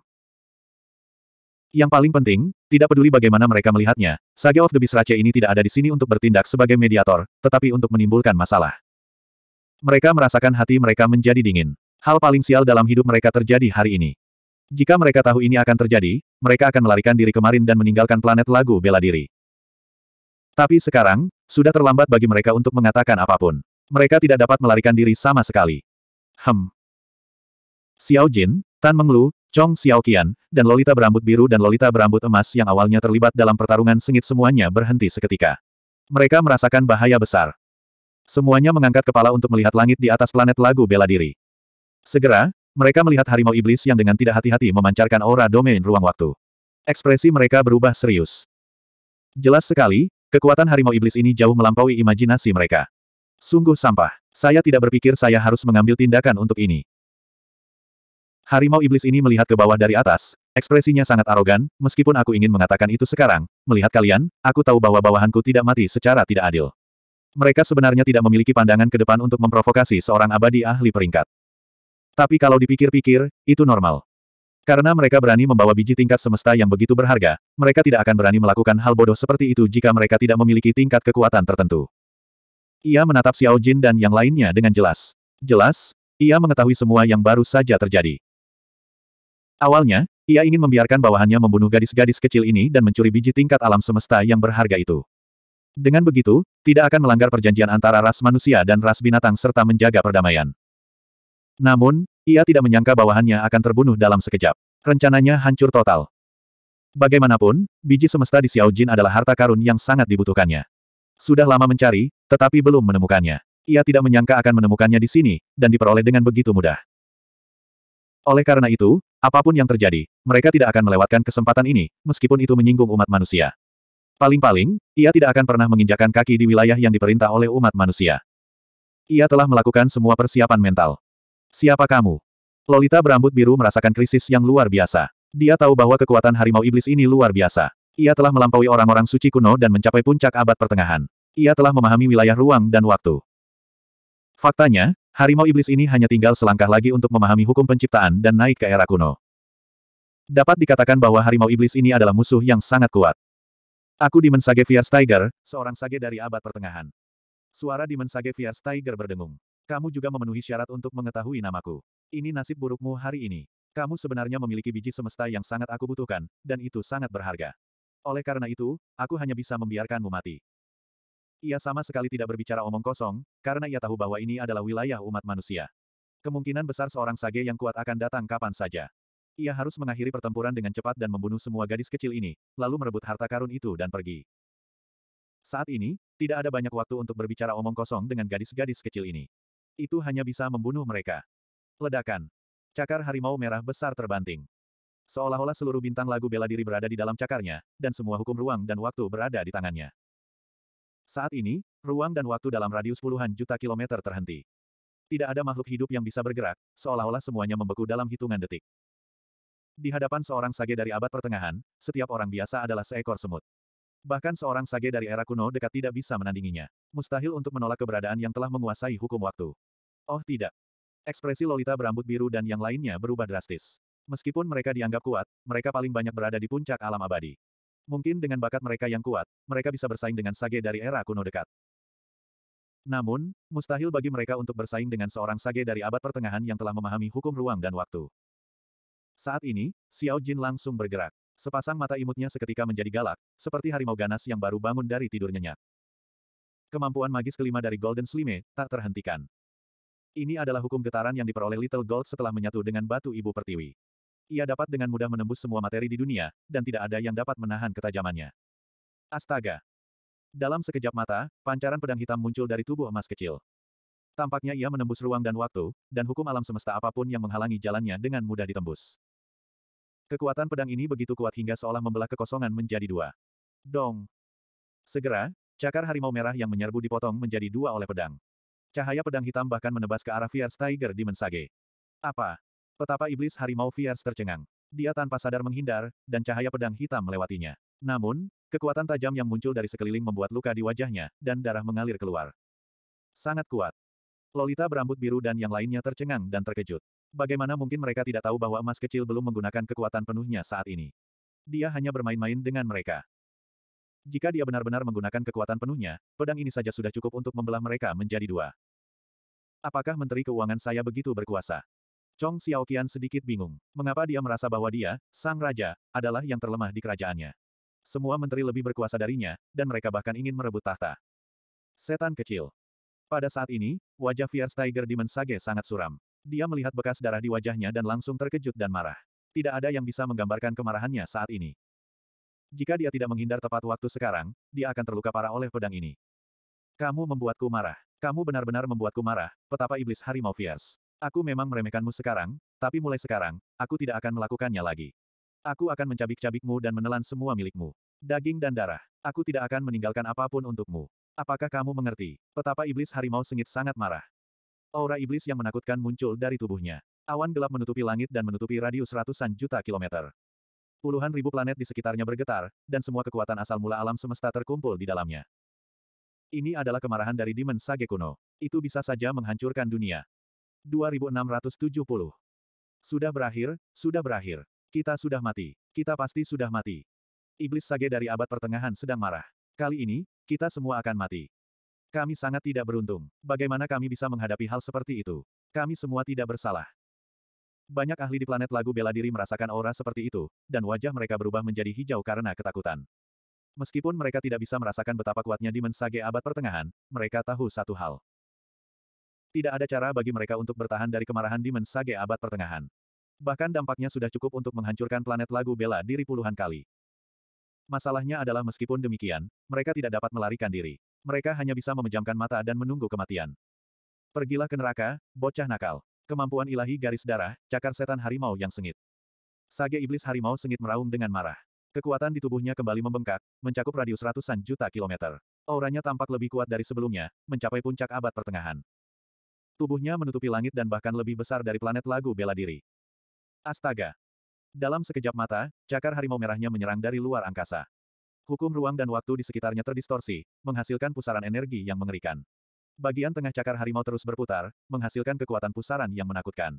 Yang paling penting, tidak peduli bagaimana mereka melihatnya, Saga of the Beast Rache ini tidak ada di sini untuk bertindak sebagai mediator, tetapi untuk menimbulkan masalah. Mereka merasakan hati mereka menjadi dingin. Hal paling sial dalam hidup mereka terjadi hari ini. Jika mereka tahu ini akan terjadi, mereka akan melarikan diri kemarin dan meninggalkan planet lagu bela diri. Tapi sekarang, sudah terlambat bagi mereka untuk mengatakan apapun. Mereka tidak dapat melarikan diri sama sekali. Hem. Xiao Jin, Tan Menglu, Chong Xiaoqian, dan Lolita berambut biru dan Lolita berambut emas yang awalnya terlibat dalam pertarungan sengit semuanya berhenti seketika. Mereka merasakan bahaya besar. Semuanya mengangkat kepala untuk melihat langit di atas planet lagu bela diri. Segera, mereka melihat harimau iblis yang dengan tidak hati-hati memancarkan aura domain ruang waktu. Ekspresi mereka berubah serius. Jelas sekali, kekuatan harimau iblis ini jauh melampaui imajinasi mereka. Sungguh sampah. Saya tidak berpikir saya harus mengambil tindakan untuk ini. Harimau iblis ini melihat ke bawah dari atas, ekspresinya sangat arogan, meskipun aku ingin mengatakan itu sekarang, melihat kalian, aku tahu bahwa bawahanku tidak mati secara tidak adil. Mereka sebenarnya tidak memiliki pandangan ke depan untuk memprovokasi seorang abadi ahli peringkat. Tapi kalau dipikir-pikir, itu normal. Karena mereka berani membawa biji tingkat semesta yang begitu berharga, mereka tidak akan berani melakukan hal bodoh seperti itu jika mereka tidak memiliki tingkat kekuatan tertentu. Ia menatap Xiao Jin dan yang lainnya dengan jelas. Jelas, ia mengetahui semua yang baru saja terjadi. Awalnya, ia ingin membiarkan bawahannya membunuh gadis-gadis kecil ini dan mencuri biji tingkat alam semesta yang berharga itu. Dengan begitu, tidak akan melanggar perjanjian antara ras manusia dan ras binatang serta menjaga perdamaian. Namun, ia tidak menyangka bawahannya akan terbunuh dalam sekejap. Rencananya hancur total. Bagaimanapun, biji semesta di Xiao Jin adalah harta karun yang sangat dibutuhkannya. Sudah lama mencari, tetapi belum menemukannya. Ia tidak menyangka akan menemukannya di sini, dan diperoleh dengan begitu mudah. Oleh karena itu, apapun yang terjadi, mereka tidak akan melewatkan kesempatan ini, meskipun itu menyinggung umat manusia. Paling-paling, ia tidak akan pernah menginjakan kaki di wilayah yang diperintah oleh umat manusia. Ia telah melakukan semua persiapan mental. Siapa kamu? Lolita berambut biru merasakan krisis yang luar biasa. Dia tahu bahwa kekuatan harimau iblis ini luar biasa. Ia telah melampaui orang-orang suci kuno dan mencapai puncak abad pertengahan. Ia telah memahami wilayah ruang dan waktu. Faktanya, harimau iblis ini hanya tinggal selangkah lagi untuk memahami hukum penciptaan dan naik ke era kuno. Dapat dikatakan bahwa harimau iblis ini adalah musuh yang sangat kuat. Aku Demon Sage Fierce Tiger, seorang sage dari abad pertengahan. Suara Demon Sage Fierce Tiger berdengung. Kamu juga memenuhi syarat untuk mengetahui namaku. Ini nasib burukmu hari ini. Kamu sebenarnya memiliki biji semesta yang sangat aku butuhkan, dan itu sangat berharga. Oleh karena itu, aku hanya bisa membiarkanmu mati. Ia sama sekali tidak berbicara omong kosong, karena ia tahu bahwa ini adalah wilayah umat manusia. Kemungkinan besar seorang sage yang kuat akan datang kapan saja. Ia harus mengakhiri pertempuran dengan cepat dan membunuh semua gadis kecil ini, lalu merebut harta karun itu dan pergi. Saat ini, tidak ada banyak waktu untuk berbicara omong kosong dengan gadis-gadis kecil ini. Itu hanya bisa membunuh mereka. Ledakan. Cakar harimau merah besar terbanting. Seolah-olah seluruh bintang lagu bela diri berada di dalam cakarnya, dan semua hukum ruang dan waktu berada di tangannya. Saat ini, ruang dan waktu dalam radius puluhan juta kilometer terhenti. Tidak ada makhluk hidup yang bisa bergerak, seolah-olah semuanya membeku dalam hitungan detik. Di hadapan seorang sage dari abad pertengahan, setiap orang biasa adalah seekor semut. Bahkan seorang sage dari era kuno dekat tidak bisa menandinginya. Mustahil untuk menolak keberadaan yang telah menguasai hukum waktu. Oh tidak. Ekspresi Lolita berambut biru dan yang lainnya berubah drastis. Meskipun mereka dianggap kuat, mereka paling banyak berada di puncak alam abadi. Mungkin dengan bakat mereka yang kuat, mereka bisa bersaing dengan sage dari era kuno dekat. Namun, mustahil bagi mereka untuk bersaing dengan seorang sage dari abad pertengahan yang telah memahami hukum ruang dan waktu. Saat ini, Xiao Jin langsung bergerak. Sepasang mata imutnya seketika menjadi galak, seperti harimau ganas yang baru bangun dari tidur nyenyak. Kemampuan magis kelima dari Golden Slime tak terhentikan. Ini adalah hukum getaran yang diperoleh Little Gold setelah menyatu dengan batu ibu pertiwi. Ia dapat dengan mudah menembus semua materi di dunia, dan tidak ada yang dapat menahan ketajamannya. Astaga! Dalam sekejap mata, pancaran pedang hitam muncul dari tubuh emas kecil. Tampaknya ia menembus ruang dan waktu, dan hukum alam semesta apapun yang menghalangi jalannya dengan mudah ditembus. Kekuatan pedang ini begitu kuat hingga seolah membelah kekosongan menjadi dua. Dong! Segera, cakar harimau merah yang menyerbu dipotong menjadi dua oleh pedang. Cahaya pedang hitam bahkan menebas ke arah Fierce Tiger di Mensage. Apa? Petapa iblis harimau fierce tercengang. Dia tanpa sadar menghindar, dan cahaya pedang hitam melewatinya. Namun, kekuatan tajam yang muncul dari sekeliling membuat luka di wajahnya, dan darah mengalir keluar. Sangat kuat. Lolita berambut biru dan yang lainnya tercengang dan terkejut. Bagaimana mungkin mereka tidak tahu bahwa emas kecil belum menggunakan kekuatan penuhnya saat ini? Dia hanya bermain-main dengan mereka. Jika dia benar-benar menggunakan kekuatan penuhnya, pedang ini saja sudah cukup untuk membelah mereka menjadi dua. Apakah Menteri Keuangan saya begitu berkuasa? Chong Xiaoqian sedikit bingung. Mengapa dia merasa bahwa dia, sang raja, adalah yang terlemah di kerajaannya. Semua menteri lebih berkuasa darinya, dan mereka bahkan ingin merebut tahta. Setan kecil. Pada saat ini, wajah Fierce Tiger Demon Sage sangat suram. Dia melihat bekas darah di wajahnya dan langsung terkejut dan marah. Tidak ada yang bisa menggambarkan kemarahannya saat ini. Jika dia tidak menghindar tepat waktu sekarang, dia akan terluka parah oleh pedang ini. Kamu membuatku marah. Kamu benar-benar membuatku marah, petapa iblis harimau Fierce. Aku memang meremehkanmu sekarang, tapi mulai sekarang, aku tidak akan melakukannya lagi. Aku akan mencabik-cabikmu dan menelan semua milikmu. Daging dan darah. Aku tidak akan meninggalkan apapun untukmu. Apakah kamu mengerti? Petapa iblis harimau sengit sangat marah. Aura iblis yang menakutkan muncul dari tubuhnya. Awan gelap menutupi langit dan menutupi radius ratusan juta kilometer. Puluhan ribu planet di sekitarnya bergetar, dan semua kekuatan asal mula alam semesta terkumpul di dalamnya. Ini adalah kemarahan dari Demon Sage kuno. Itu bisa saja menghancurkan dunia. 2670. Sudah berakhir, sudah berakhir. Kita sudah mati. Kita pasti sudah mati. Iblis sage dari abad pertengahan sedang marah. Kali ini, kita semua akan mati. Kami sangat tidak beruntung. Bagaimana kami bisa menghadapi hal seperti itu? Kami semua tidak bersalah. Banyak ahli di planet lagu bela diri merasakan aura seperti itu, dan wajah mereka berubah menjadi hijau karena ketakutan. Meskipun mereka tidak bisa merasakan betapa kuatnya Demon Sage abad pertengahan, mereka tahu satu hal. Tidak ada cara bagi mereka untuk bertahan dari kemarahan Demon Sage abad pertengahan. Bahkan dampaknya sudah cukup untuk menghancurkan planet lagu bela diri puluhan kali. Masalahnya adalah meskipun demikian, mereka tidak dapat melarikan diri. Mereka hanya bisa memejamkan mata dan menunggu kematian. Pergilah ke neraka, bocah nakal. Kemampuan ilahi garis darah, cakar setan harimau yang sengit. Sage iblis harimau sengit meraung dengan marah. Kekuatan di tubuhnya kembali membengkak, mencakup radius ratusan juta kilometer. Auranya tampak lebih kuat dari sebelumnya, mencapai puncak abad pertengahan. Tubuhnya menutupi langit dan bahkan lebih besar dari planet lagu bela diri. Astaga! Dalam sekejap mata, cakar harimau merahnya menyerang dari luar angkasa. Hukum ruang dan waktu di sekitarnya terdistorsi, menghasilkan pusaran energi yang mengerikan. Bagian tengah cakar harimau terus berputar, menghasilkan kekuatan pusaran yang menakutkan.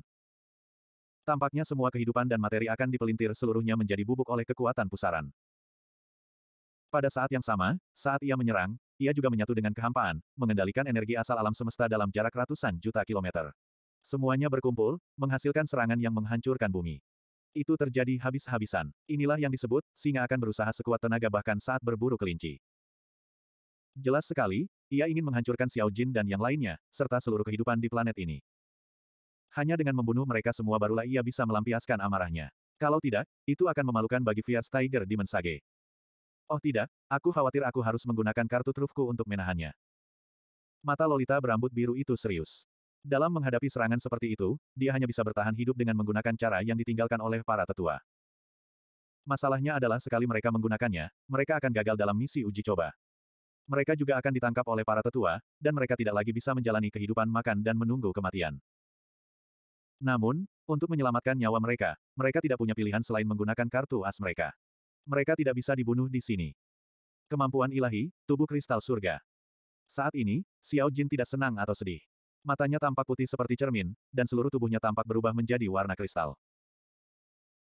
Tampaknya semua kehidupan dan materi akan dipelintir seluruhnya menjadi bubuk oleh kekuatan pusaran. Pada saat yang sama, saat ia menyerang, ia juga menyatu dengan kehampaan, mengendalikan energi asal alam semesta dalam jarak ratusan juta kilometer. Semuanya berkumpul, menghasilkan serangan yang menghancurkan bumi. Itu terjadi habis-habisan. Inilah yang disebut, singa akan berusaha sekuat tenaga bahkan saat berburu kelinci. Jelas sekali, ia ingin menghancurkan Xiao Jin dan yang lainnya, serta seluruh kehidupan di planet ini. Hanya dengan membunuh mereka semua barulah ia bisa melampiaskan amarahnya. Kalau tidak, itu akan memalukan bagi Fierce Tiger di Mensage. Oh tidak, aku khawatir aku harus menggunakan kartu trufku untuk menahannya. Mata Lolita berambut biru itu serius. Dalam menghadapi serangan seperti itu, dia hanya bisa bertahan hidup dengan menggunakan cara yang ditinggalkan oleh para tetua. Masalahnya adalah sekali mereka menggunakannya, mereka akan gagal dalam misi uji coba. Mereka juga akan ditangkap oleh para tetua, dan mereka tidak lagi bisa menjalani kehidupan makan dan menunggu kematian. Namun, untuk menyelamatkan nyawa mereka, mereka tidak punya pilihan selain menggunakan kartu as mereka. Mereka tidak bisa dibunuh di sini. Kemampuan ilahi, tubuh kristal surga. Saat ini, Xiao Jin tidak senang atau sedih. Matanya tampak putih seperti cermin, dan seluruh tubuhnya tampak berubah menjadi warna kristal.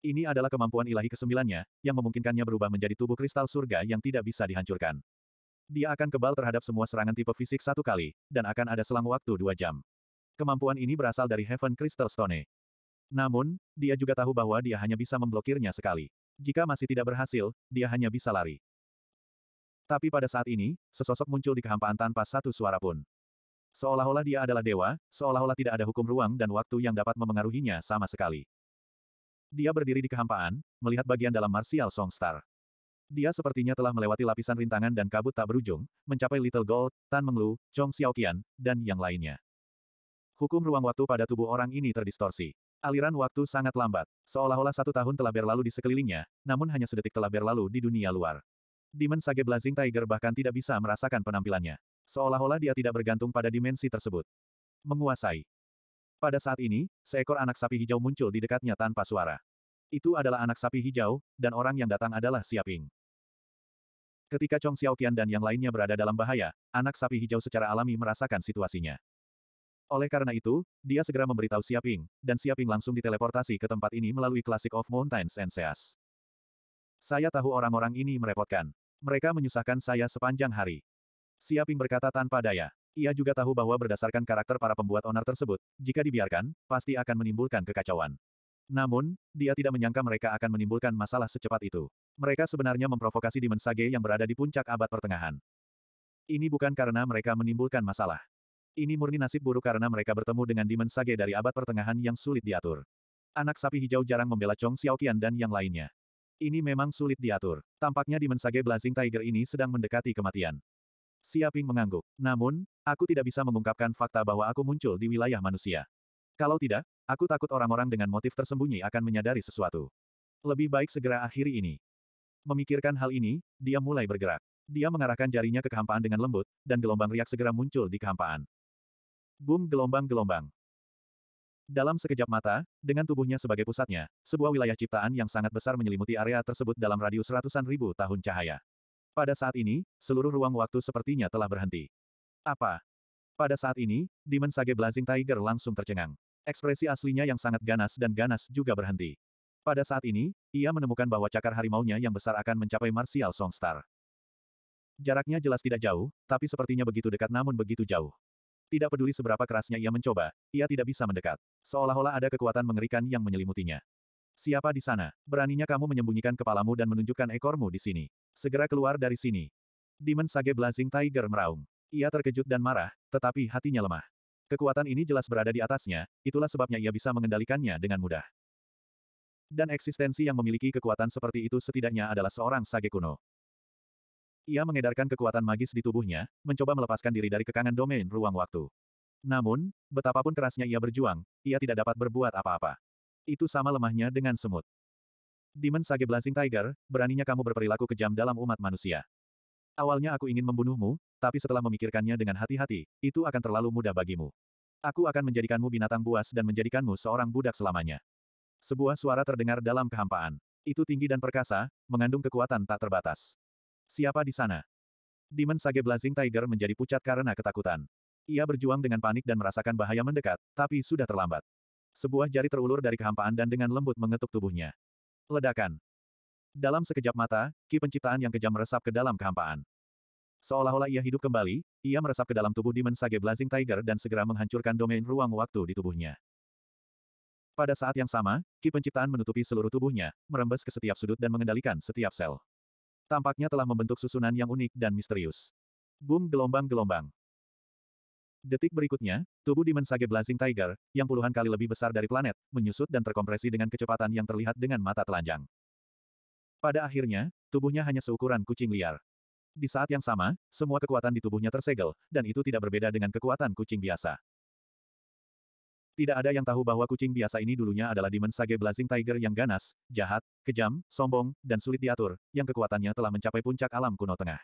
Ini adalah kemampuan ilahi kesembilannya, yang memungkinkannya berubah menjadi tubuh kristal surga yang tidak bisa dihancurkan. Dia akan kebal terhadap semua serangan tipe fisik satu kali, dan akan ada selang waktu dua jam. Kemampuan ini berasal dari Heaven Crystal Stone. Namun, dia juga tahu bahwa dia hanya bisa memblokirnya sekali. Jika masih tidak berhasil, dia hanya bisa lari. Tapi pada saat ini, sesosok muncul di kehampaan tanpa satu suara pun. Seolah-olah dia adalah dewa, seolah-olah tidak ada hukum ruang dan waktu yang dapat memengaruhinya sama sekali. Dia berdiri di kehampaan, melihat bagian dalam Martial Songstar. Dia sepertinya telah melewati lapisan rintangan dan kabut tak berujung, mencapai Little Gold, Tan Menglu, Chong Xiaoqian, dan yang lainnya. Hukum ruang waktu pada tubuh orang ini terdistorsi. Aliran waktu sangat lambat, seolah-olah satu tahun telah berlalu di sekelilingnya, namun hanya sedetik telah berlalu di dunia luar. Demon Sage Blazing Tiger bahkan tidak bisa merasakan penampilannya. Seolah-olah dia tidak bergantung pada dimensi tersebut. Menguasai. Pada saat ini, seekor anak sapi hijau muncul di dekatnya tanpa suara. Itu adalah anak sapi hijau, dan orang yang datang adalah Siaping. Ketika Chong Xiaoqian dan yang lainnya berada dalam bahaya, anak sapi hijau secara alami merasakan situasinya. Oleh karena itu, dia segera memberitahu Siaping, dan Siaping langsung diteleportasi ke tempat ini melalui Classic of Mountains and Seas. Saya tahu orang-orang ini merepotkan. Mereka menyusahkan saya sepanjang hari. Siaping berkata tanpa daya. Ia juga tahu bahwa berdasarkan karakter para pembuat onar tersebut, jika dibiarkan, pasti akan menimbulkan kekacauan. Namun, dia tidak menyangka mereka akan menimbulkan masalah secepat itu. Mereka sebenarnya memprovokasi Dimensage yang berada di puncak abad pertengahan. Ini bukan karena mereka menimbulkan masalah. Ini murni nasib buruk karena mereka bertemu dengan Demon Sage dari abad pertengahan yang sulit diatur. Anak sapi hijau jarang membela Chong Xiaoqian dan yang lainnya. Ini memang sulit diatur. Tampaknya Demon Sage Blazing Tiger ini sedang mendekati kematian. Siaping mengangguk. Namun, aku tidak bisa mengungkapkan fakta bahwa aku muncul di wilayah manusia. Kalau tidak, aku takut orang-orang dengan motif tersembunyi akan menyadari sesuatu. Lebih baik segera akhiri ini. Memikirkan hal ini, dia mulai bergerak. Dia mengarahkan jarinya ke kehampaan dengan lembut, dan gelombang riak segera muncul di kehampaan. Boom gelombang-gelombang. Dalam sekejap mata, dengan tubuhnya sebagai pusatnya, sebuah wilayah ciptaan yang sangat besar menyelimuti area tersebut dalam radius ratusan ribu tahun cahaya. Pada saat ini, seluruh ruang waktu sepertinya telah berhenti. Apa? Pada saat ini, Demon Sage Blazing Tiger langsung tercengang. Ekspresi aslinya yang sangat ganas dan ganas juga berhenti. Pada saat ini, ia menemukan bahwa cakar harimaunya yang besar akan mencapai Martial Songstar. Jaraknya jelas tidak jauh, tapi sepertinya begitu dekat namun begitu jauh. Tidak peduli seberapa kerasnya ia mencoba, ia tidak bisa mendekat. Seolah-olah ada kekuatan mengerikan yang menyelimutinya. Siapa di sana? Beraninya kamu menyembunyikan kepalamu dan menunjukkan ekormu di sini. Segera keluar dari sini. Demon Sage Blazing Tiger meraung. Ia terkejut dan marah, tetapi hatinya lemah. Kekuatan ini jelas berada di atasnya, itulah sebabnya ia bisa mengendalikannya dengan mudah. Dan eksistensi yang memiliki kekuatan seperti itu setidaknya adalah seorang Sage kuno. Ia mengedarkan kekuatan magis di tubuhnya, mencoba melepaskan diri dari kekangan domain ruang waktu. Namun, betapapun kerasnya ia berjuang, ia tidak dapat berbuat apa-apa. Itu sama lemahnya dengan semut. Demon Sage Blazing Tiger, beraninya kamu berperilaku kejam dalam umat manusia. Awalnya aku ingin membunuhmu, tapi setelah memikirkannya dengan hati-hati, itu akan terlalu mudah bagimu. Aku akan menjadikanmu binatang buas dan menjadikanmu seorang budak selamanya. Sebuah suara terdengar dalam kehampaan. Itu tinggi dan perkasa, mengandung kekuatan tak terbatas. Siapa di sana? Demon Sage Blazing Tiger menjadi pucat karena ketakutan. Ia berjuang dengan panik dan merasakan bahaya mendekat, tapi sudah terlambat. Sebuah jari terulur dari kehampaan dan dengan lembut mengetuk tubuhnya. Ledakan. Dalam sekejap mata, ki penciptaan yang kejam meresap ke dalam kehampaan. Seolah-olah ia hidup kembali, ia meresap ke dalam tubuh Demon Sage Blazing Tiger dan segera menghancurkan domain ruang waktu di tubuhnya. Pada saat yang sama, Ki Penciptaan menutupi seluruh tubuhnya, merembes ke setiap sudut dan mengendalikan setiap sel tampaknya telah membentuk susunan yang unik dan misterius. Boom gelombang-gelombang. Detik berikutnya, tubuh Demon Sage Blazing Tiger, yang puluhan kali lebih besar dari planet, menyusut dan terkompresi dengan kecepatan yang terlihat dengan mata telanjang. Pada akhirnya, tubuhnya hanya seukuran kucing liar. Di saat yang sama, semua kekuatan di tubuhnya tersegel, dan itu tidak berbeda dengan kekuatan kucing biasa. Tidak ada yang tahu bahwa kucing biasa ini dulunya adalah Demon Sage Blazing Tiger yang ganas, jahat, kejam, sombong, dan sulit diatur, yang kekuatannya telah mencapai puncak alam kuno tengah.